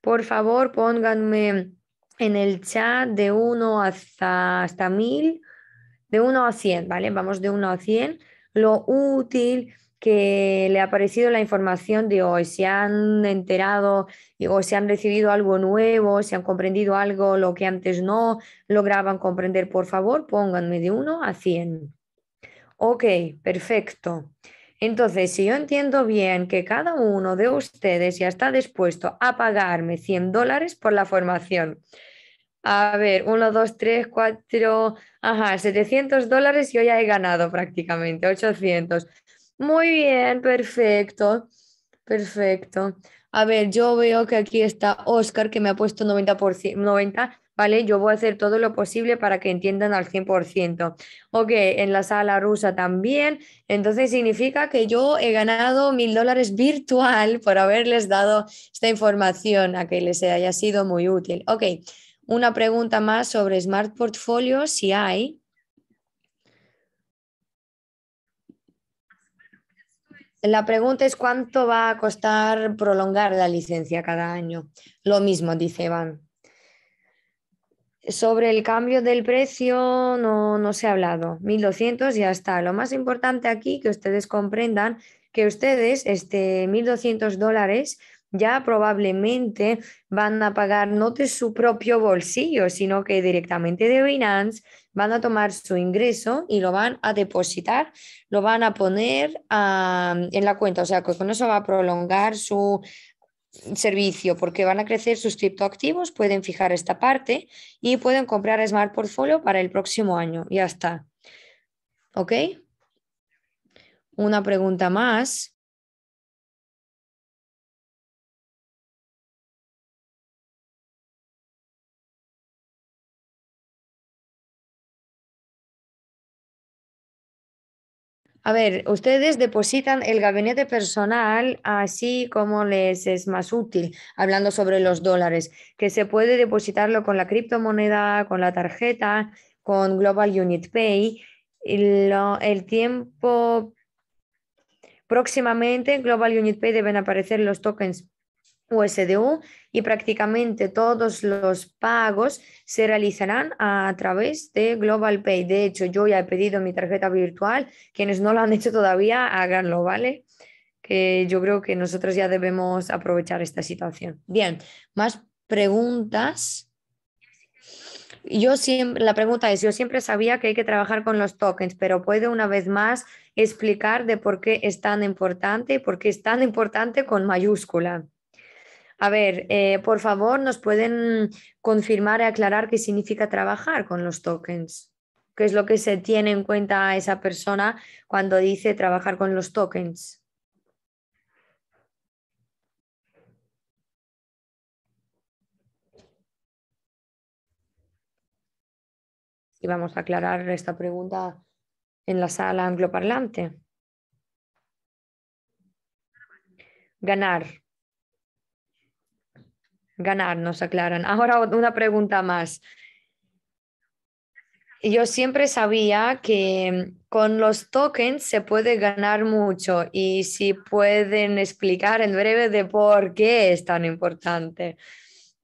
Por favor, pónganme en el chat de 1 hasta, hasta 1.000, de 1 a 100, ¿vale? Vamos de 1 a 100, lo útil que le ha parecido la información de hoy, si han enterado o si han recibido algo nuevo, si han comprendido algo, lo que antes no lograban comprender, por favor, pónganme de uno a 100. Ok, perfecto. Entonces, si yo entiendo bien que cada uno de ustedes ya está dispuesto a pagarme 100 dólares por la formación, a ver, 1, 2, 3, 4, ajá, 700 dólares yo ya he ganado prácticamente, 800. Muy bien, perfecto, perfecto. A ver, yo veo que aquí está Oscar que me ha puesto 90%, 90, ¿vale? Yo voy a hacer todo lo posible para que entiendan al 100%. Ok, en la sala rusa también. Entonces significa que yo he ganado mil dólares virtual por haberles dado esta información a que les haya sido muy útil. Ok, una pregunta más sobre Smart Portfolio, si hay. La pregunta es cuánto va a costar prolongar la licencia cada año. Lo mismo, dice Iván. Sobre el cambio del precio no, no se ha hablado. 1.200 ya está. Lo más importante aquí que ustedes comprendan que ustedes, este 1.200 dólares, ya probablemente van a pagar no de su propio bolsillo, sino que directamente de Binance van a tomar su ingreso y lo van a depositar, lo van a poner ah, en la cuenta. O sea, con eso va a prolongar su servicio porque van a crecer sus criptoactivos, pueden fijar esta parte y pueden comprar Smart Portfolio para el próximo año. Ya está. ¿Ok? Una pregunta más. A ver, ustedes depositan el gabinete personal así como les es más útil, hablando sobre los dólares, que se puede depositarlo con la criptomoneda, con la tarjeta, con Global Unit Pay. el tiempo próximamente en Global Unit Pay deben aparecer los tokens USDU y prácticamente todos los pagos se realizarán a través de Global Pay. De hecho, yo ya he pedido mi tarjeta virtual. Quienes no lo han hecho todavía, háganlo, ¿vale? Que yo creo que nosotros ya debemos aprovechar esta situación. Bien, más preguntas. Yo siempre, la pregunta es, yo siempre sabía que hay que trabajar con los tokens, pero ¿puede una vez más explicar de por qué es tan importante y por qué es tan importante con mayúscula? A ver, eh, por favor, ¿nos pueden confirmar y aclarar qué significa trabajar con los tokens? ¿Qué es lo que se tiene en cuenta esa persona cuando dice trabajar con los tokens? Y vamos a aclarar esta pregunta en la sala angloparlante. Ganar ganar, nos aclaran. Ahora una pregunta más. Yo siempre sabía que mm, con los tokens se puede ganar mucho y si pueden explicar en breve de por qué es tan importante.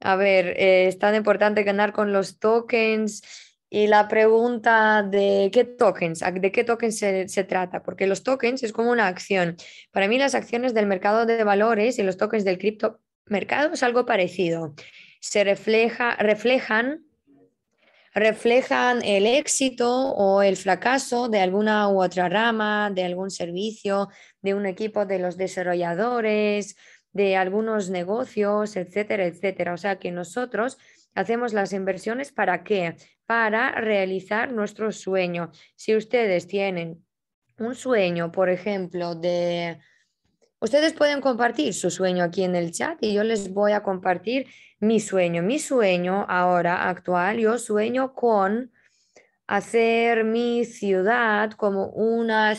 A ver, eh, es tan importante ganar con los tokens y la pregunta de qué tokens, de qué tokens se, se, trata, porque los tokens es como una acción. Para mí las acciones del mercado de valores y los tokens del cripto es algo parecido. Se refleja, reflejan, reflejan el éxito o el fracaso de alguna u otra rama, de algún servicio, de un equipo de los desarrolladores, de algunos negocios, etcétera, etcétera. O sea que nosotros hacemos las inversiones para qué? Para realizar nuestro sueño. Si ustedes tienen un sueño, por ejemplo, de Ustedes pueden compartir su sueño aquí en el chat y yo les voy a compartir mi sueño. Mi sueño ahora actual, yo sueño con hacer mi ciudad como, una,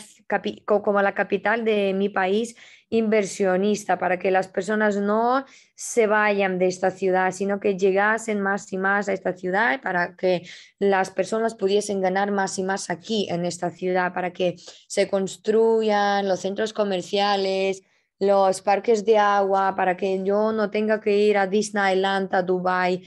como la capital de mi país inversionista, para que las personas no se vayan de esta ciudad, sino que llegasen más y más a esta ciudad, para que las personas pudiesen ganar más y más aquí en esta ciudad, para que se construyan los centros comerciales, los parques de agua, para que yo no tenga que ir a Disneyland, a Dubai,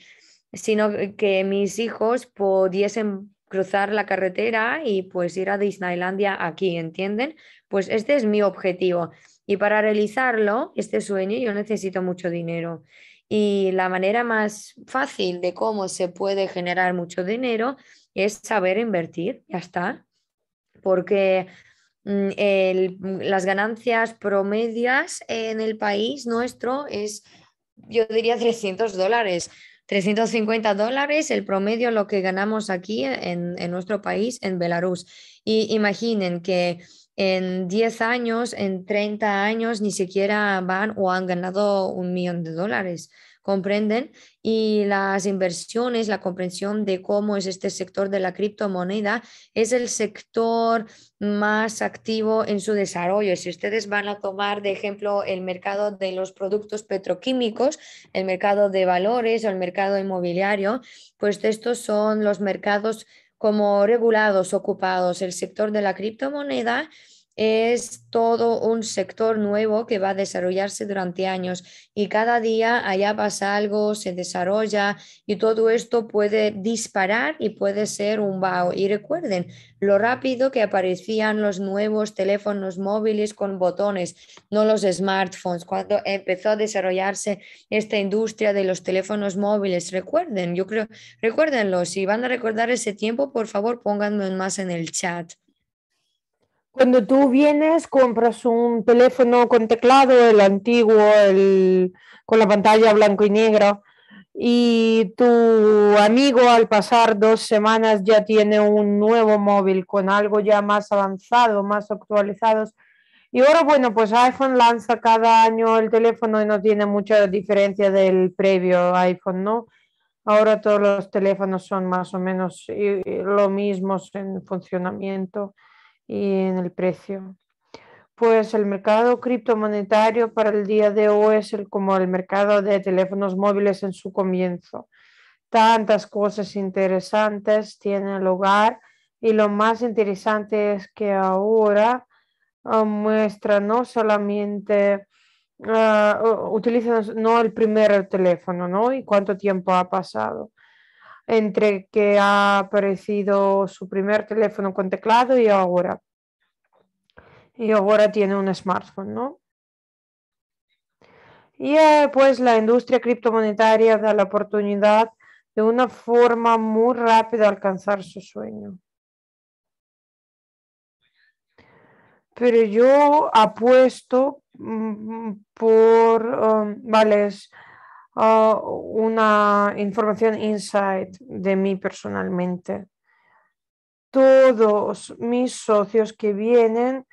sino que mis hijos pudiesen cruzar la carretera y pues ir a Disneylandia aquí, ¿entienden? Pues este es mi objetivo. Y para realizarlo, este sueño, yo necesito mucho dinero. Y la manera más fácil de cómo se puede generar mucho dinero es saber invertir, ya está. Porque Mm, mm, las ganancias promedias en el país nuestro es, yo diría, 300 dólares. 350 dólares el promedio lo que ganamos aquí en, en nuestro país, en Belarus. Y imaginen que en 10 años, en 30 años, ni siquiera van o han ganado un millón de dólares comprenden y las inversiones, la comprensión de cómo es este sector de la criptomoneda, es el sector más activo en su desarrollo. Si ustedes van a tomar de ejemplo el mercado de los productos petroquímicos, el mercado de valores o el mercado inmobiliario, pues estos son los mercados como regulados, ocupados. El sector de la criptomoneda es todo un sector nuevo que va a desarrollarse durante años y cada día allá pasa algo, se desarrolla y todo esto puede disparar y puede ser un bao. Y recuerden lo rápido que aparecían los nuevos teléfonos móviles con botones, no los smartphones. Cuando empezó a desarrollarse esta industria de los teléfonos móviles, recuerden, yo creo, recuérdenlo, si van a recordar ese tiempo, por favor pónganlo más en el chat. Cuando tú vienes, compras un teléfono con teclado, el antiguo, el, con la pantalla blanco y negro, y tu amigo al pasar dos semanas ya tiene un nuevo móvil con algo ya más avanzado, más actualizados. Y ahora, bueno, pues iPhone lanza cada año el teléfono y no tiene mucha diferencia del previo iPhone, ¿no? Ahora todos los teléfonos son más o menos lo mismos en funcionamiento y en el precio. Pues el mercado criptomonetario para el día de hoy es el, como el mercado de teléfonos móviles en su comienzo. Tantas cosas interesantes tienen lugar y lo más interesante es que ahora ah, muestra no solamente ah, utiliza utilizan no el primer teléfono, ¿no? Y cuánto tiempo ha pasado, entre que ha aparecido su primer teléfono con teclado y ahora. Y ahora tiene un smartphone, ¿no? Y eh, pues la industria criptomonetaria da la oportunidad de una forma muy rápida alcanzar su sueño. Pero yo apuesto mm, mm, por, um, vale, vales una información insight de mí personalmente. Todos mis socios que vienen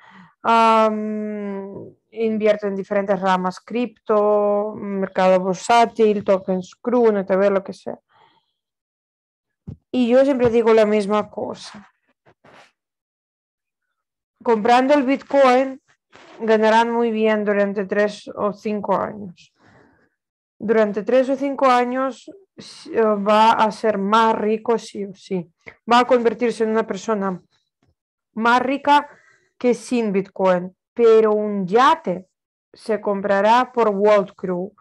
invierten en diferentes ramas, cripto, mercado bursátil, tokens CRU, etc., lo que sea. Y yo siempre digo la misma cosa. Comprando el Bitcoin ganarán muy bien durante tres o cinco años durante tres o cinco años eh, va a ser más rico sí o sí. Va a convertirse en una persona más rica que sin Bitcoin, pero un yate se comprará por World Crew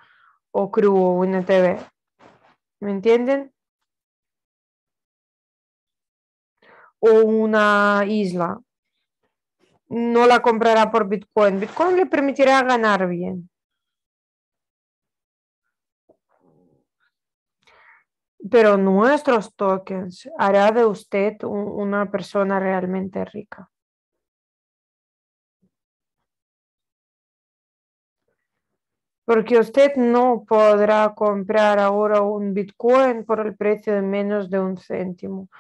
o Crew o NTV. ¿Me entienden? O una isla. No la comprará por Bitcoin. Bitcoin le permitirá ganar bien pero nuestros tokens hará de usted una persona realmente rica. Porque usted no podrá comprar ahora un Bitcoin por el precio de menos de un céntimo.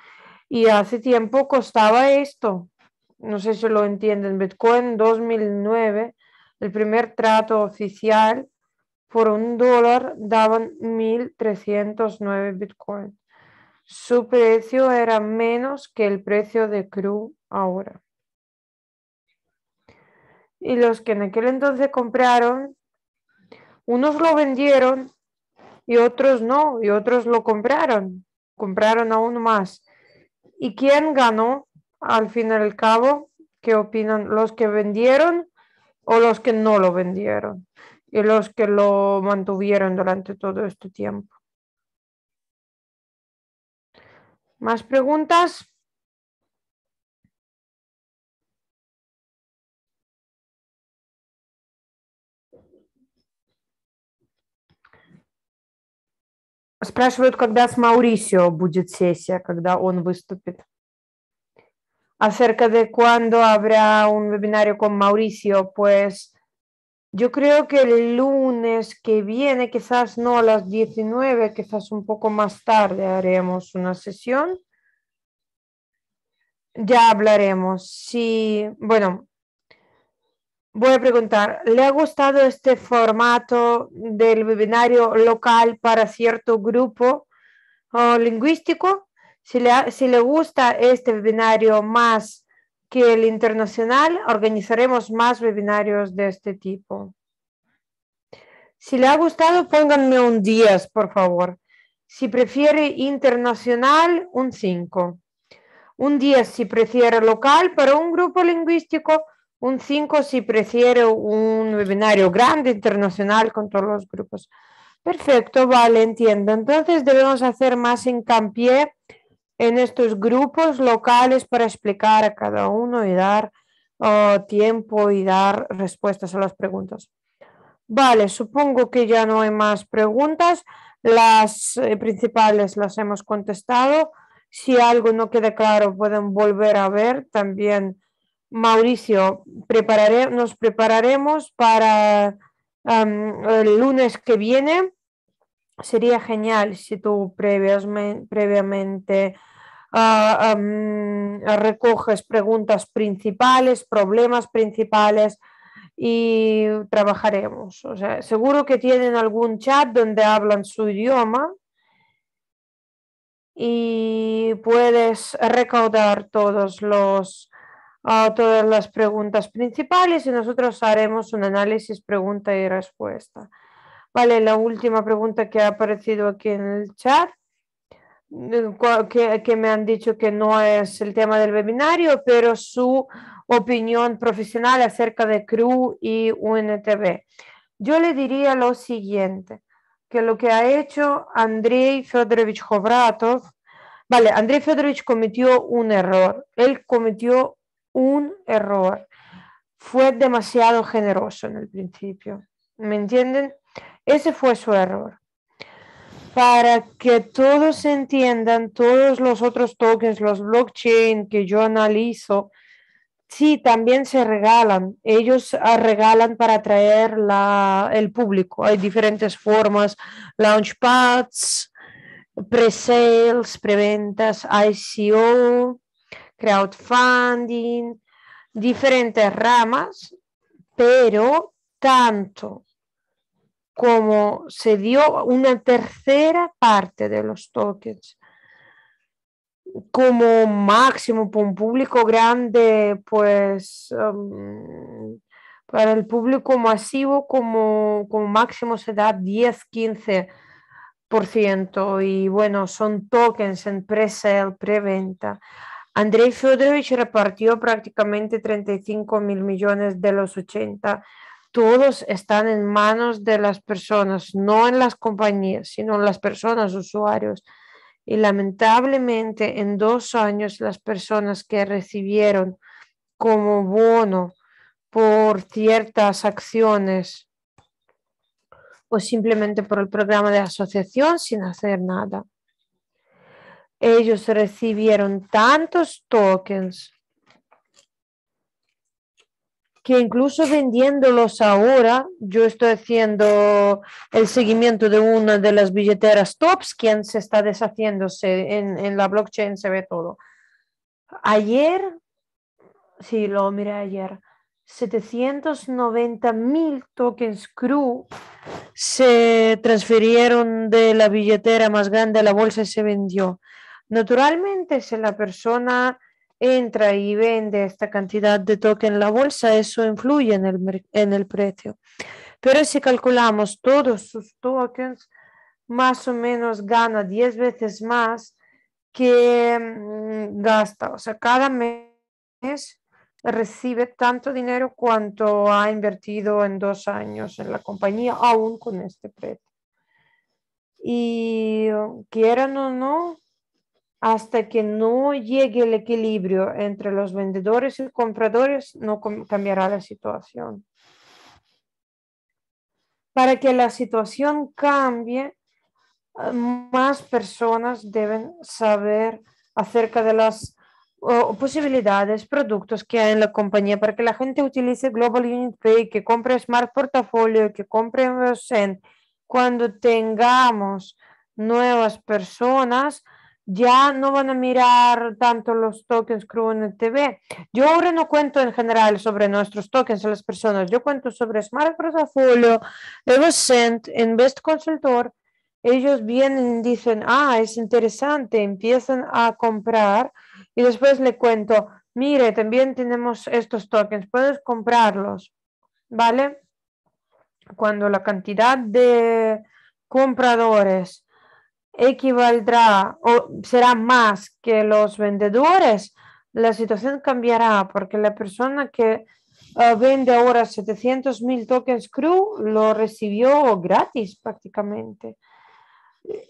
Y hace tiempo costaba esto. No sé si lo entienden. Bitcoin 2009, el primer trato oficial por un dólar daban 1.309 bitcoins, Su precio era menos que el precio de CRU ahora. Y los que en aquel entonces compraron, unos lo vendieron y otros no, y otros lo compraron, compraron aún más. ¿Y quién ganó al fin y al cabo? ¿Qué opinan los que vendieron o los que no lo vendieron? y los que lo mantuvieron durante todo este tiempo. ¿Más preguntas? Спрашивают, когда с Маурисио будет сессия, когда он выступит. Acerca de cuándo habrá un seminario con Mauricio, pues yo creo que el lunes que viene, quizás no a las 19, quizás un poco más tarde haremos una sesión. Ya hablaremos. Si, bueno, voy a preguntar, ¿le ha gustado este formato del webinario local para cierto grupo oh, lingüístico? Si le, si le gusta este webinario más que el internacional organizaremos más webinarios de este tipo. Si le ha gustado, pónganme un 10, por favor. Si prefiere internacional, un 5. Un 10 si prefiere local para un grupo lingüístico, un 5 si prefiere un webinario grande, internacional, con todos los grupos. Perfecto, vale, entiendo. Entonces debemos hacer más en hincapié en estos grupos locales para explicar a cada uno y dar oh, tiempo y dar respuestas a las preguntas. Vale, supongo que ya no hay más preguntas. Las eh, principales las hemos contestado. Si algo no queda claro, pueden volver a ver. También, Mauricio, nos prepararemos para el lunes que viene sería genial si tú previamente ah, ah, recoges preguntas principales, problemas principales y trabajaremos. seguro que tienen algún chat donde hablan su idioma y puedes recaudar todos los, ah, todas las preguntas principales y nosotros haremos un análisis pregunta y respuesta. Vale, la última pregunta que ha aparecido aquí en el chat, eh, que, que me han dicho que no es el tema del webinario, pero su opinión profesional acerca de CRU y UNTV. Yo le diría lo siguiente, que lo que ha hecho Andrei Fedorovich Jovratov, vale, Andrei Fedorovich cometió un error, él cometió un error, fue demasiado generoso en el principio, ¿me entienden? Ese fue su error. Para que todos entiendan, todos los otros tokens, los blockchain que yo analizo, sí, también se regalan. Ellos ah, regalan para atraer la, el público. Hay diferentes formas, launchpads, pre-sales, preventas, ICO, crowdfunding, diferentes ramas, pero tanto como se dio una tercera parte de los tokens. Como máximo para un público grande, pues um, para el público masivo como, máximo se da 10-15% y bueno, son tokens en pre-sale, preventa. Andrei Fedorovich repartió prácticamente 35 mil millones de los 80 todos están en manos de las personas, no en las compañías, sino en las personas, usuarios. Y lamentablemente en dos años las personas que recibieron como bono por ciertas acciones o simplemente por el programa de asociación sin hacer nada. Ellos recibieron tantos tokens que incluso vendiéndolos ahora, yo estoy haciendo el seguimiento de una de las billeteras tops, quien se está deshaciéndose en, en la blockchain, se ve todo. Ayer, sí, lo miré ayer, 790 mil tokens CRU se transfirieron de la billetera más grande a la bolsa y se vendió. Naturalmente, si la persona entra y vende esta cantidad de token en la bolsa, eso influye en el, en el precio. Pero si calculamos todos sus tokens, más o menos gana 10 veces más que mm, gasta. O sea, cada mes recibe tanto dinero cuanto ha invertido en dos años en la compañía, aún con este precio. Y quieran o no, hasta que no llegue el equilibrio entre los vendedores y compradores, no cambiará la situación. Para que la situación cambie, ah, más personas deben saber acerca de las posibilidades, productos que hay en la compañía para que la gente utilice Global Unit Pay, que compre Smart Portafolio, que compre InverSend. Cuando tengamos nuevas personas, ya no van a mirar tanto los tokens CRU en TV. Yo ahora no cuento en general sobre nuestros tokens a las personas, yo cuento sobre Smart Portfolio, Invest Consultor. Ellos vienen y dicen, ah, es interesante, empiezan a comprar y después le cuento, mire, también tenemos estos tokens, puedes comprarlos, ¿vale? Cuando la cantidad de compradores equivaldrá o será más que los vendedores, la situación cambiará porque la persona que eh, vende ahora 700.000 mil tokens crew lo recibió gratis prácticamente.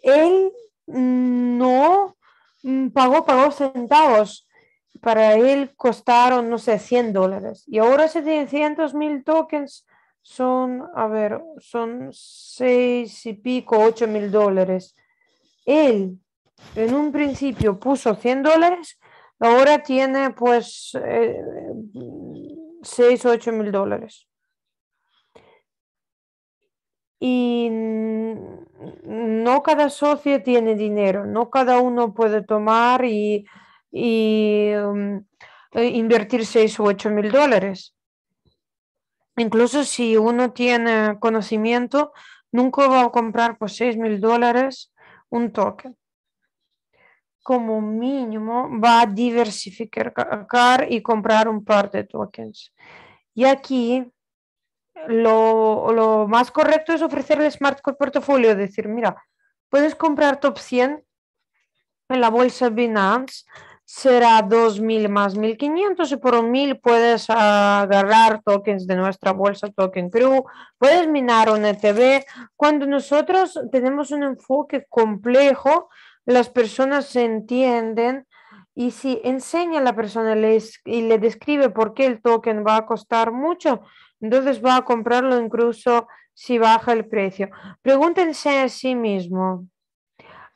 Él no mm, pagó, pagó centavos. Para él costaron, no sé, 100 dólares. Y ahora 700.000 tokens son, a ver, son 6 y pico, ocho mil dólares él en un principio puso 100 dólares, ahora tiene pues eh, seis 6 o 8 mil dólares. Y no cada socio tiene dinero, no cada uno puede tomar y, um, eh, invertir 6 o 8 mil dólares. Incluso si uno tiene conocimiento, nunca va a comprar por pues, 6 mil dólares un token. Como mínimo va a diversificar y comprar un par de tokens. Y aquí lo, más correcto es ofrecerle Smart Portfolio, decir, mira, puedes comprar top 100 en la bolsa Binance será 2000 más 1500 y por 1000 puedes agarrar tokens de nuestra bolsa Token Crew, puedes minar un ETB. Cuando nosotros tenemos un enfoque complejo, las personas se entienden y si enseña a la persona y le describe por qué el token va a costar mucho, entonces va a comprarlo incluso si baja el precio. Pregúntense a sí mismo.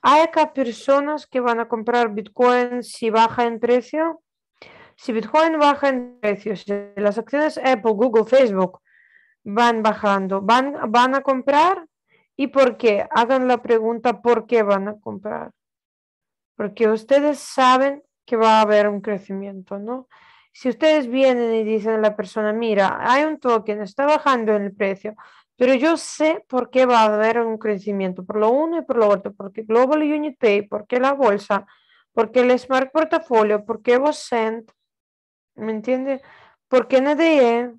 ¿Hay acá personas que van a comprar Bitcoin si baja en precio? Si Bitcoin baja en precio, si las acciones Apple, Google, Facebook van bajando, ¿van, a comprar? ¿Y por qué? Hagan la pregunta, ¿por qué van a comprar? Porque ustedes saben que va a haber un crecimiento, ¿no? Si ustedes vienen y dicen a la persona, mira, hay un token, está bajando en el precio, pero yo sé por qué va a haber un crecimiento, por lo uno y por lo otro, porque Global Unit Pay, porque la bolsa, porque el Smart Portafolio, porque Vocent, ¿me entiende? Porque NDE.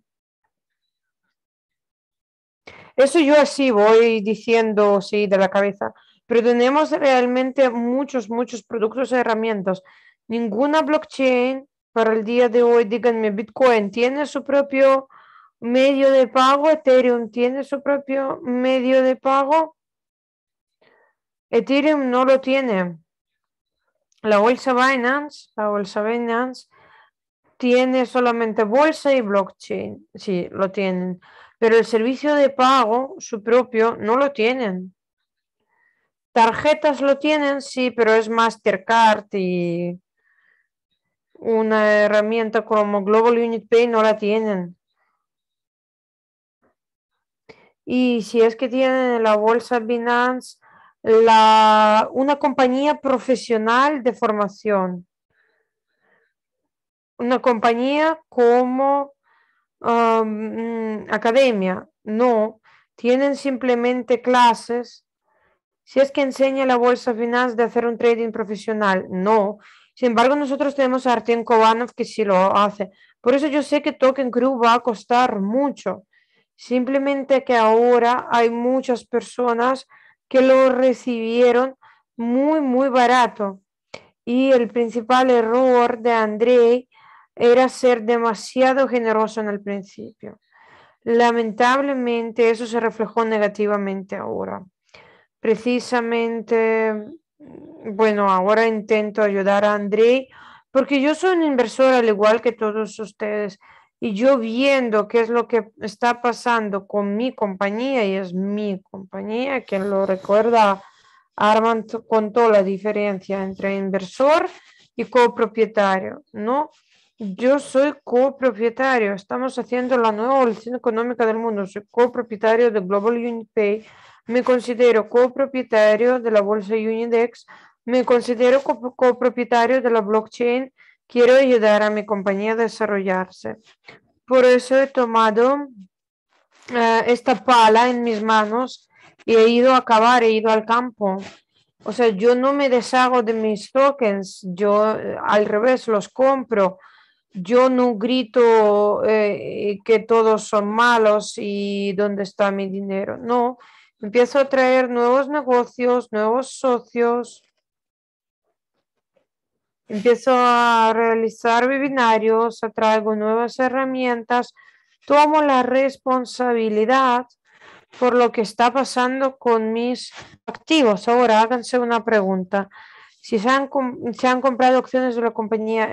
Eso yo así voy diciendo, sí, de la cabeza, pero tenemos realmente muchos, muchos productos y herramientas. Ninguna blockchain para el día de hoy, díganme, Bitcoin tiene su propio medio de pago. Ethereum tiene su propio medio de pago. Ethereum no lo tiene. La bolsa Binance, la bolsa Binance tiene solamente bolsa y blockchain. Sí, lo tienen. Pero el servicio de pago, su propio, no lo tienen. Tarjetas lo tienen, sí, pero es Mastercard y una herramienta como Global Unit Pay no la tienen. Y si es que tienen la bolsa Binance una compañía profesional de formación, una compañía como um, academia, no, tienen simplemente clases. Si es que enseña la bolsa Binance de hacer un trading profesional, no. Sin embargo, nosotros tenemos a Artem Kovanov que sí lo hace. Por eso yo sé que Token Crew va a costar mucho. Simplemente que ahora hay muchas personas que lo recibieron muy, muy barato. Y el principal error de Andrei era ser demasiado generoso en el principio. Lamentablemente eso se reflejó negativamente ahora. Precisamente, bueno, ahora intento ayudar a Andrei porque yo soy un inversor al igual que todos ustedes y yo viendo qué es lo que está pasando con mi compañía, y es mi compañía, quien lo recuerda, Armand contó la diferencia entre inversor y copropietario, ¿no? Yo soy copropietario, estamos haciendo la nueva evolución económica del mundo, soy copropietario de Global Unipay, me considero copropietario de la bolsa Unidex, me considero copropietario de la blockchain Quiero ayudar a mi compañía a desarrollarse. Por eso he tomado eh, esta pala en mis manos y he ido a cavar, he ido al campo. O sea, yo no me deshago de mis tokens, yo eh, al revés los compro. Yo no grito eh, que todos son malos y dónde está mi dinero. No, empiezo a traer nuevos negocios, nuevos socios Empiezo a realizar webinarios, atraigo nuevas herramientas, tomo la responsabilidad por lo que está pasando con mis activos. Ahora háganse una pregunta. Si se han, comprado acciones de la compañía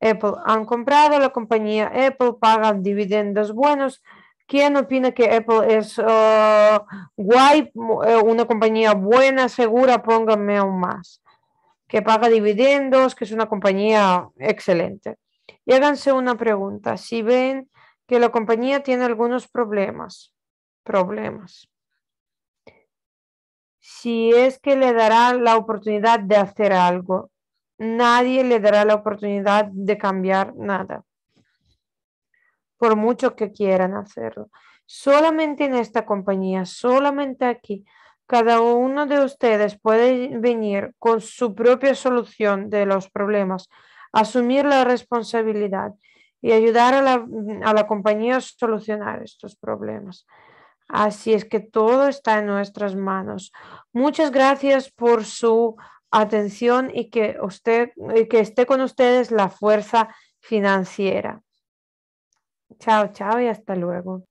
Apple, han comprado la compañía Apple, pagan dividendos buenos. ¿Quién opina que Apple es oh, guay, eh, una compañía buena, segura? Pónganme aún más que paga dividendos, que es una compañía excelente. Y háganse una pregunta, si ven que la compañía tiene algunos problemas, problemas, si es que le dará la oportunidad de hacer algo, nadie le dará la oportunidad de cambiar nada, por mucho que quieran hacerlo. Solamente en esta compañía, solamente aquí, cada uno de ustedes puede venir con su propia solución de los problemas, asumir la responsabilidad y ayudar a la, compañía a solucionar estos problemas. Así es que todo está en nuestras manos. Muchas gracias por su atención y que, usted, y que esté con ustedes la fuerza financiera. Chao, chao y hasta luego.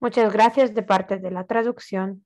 Muchas gracias de parte de la traducción.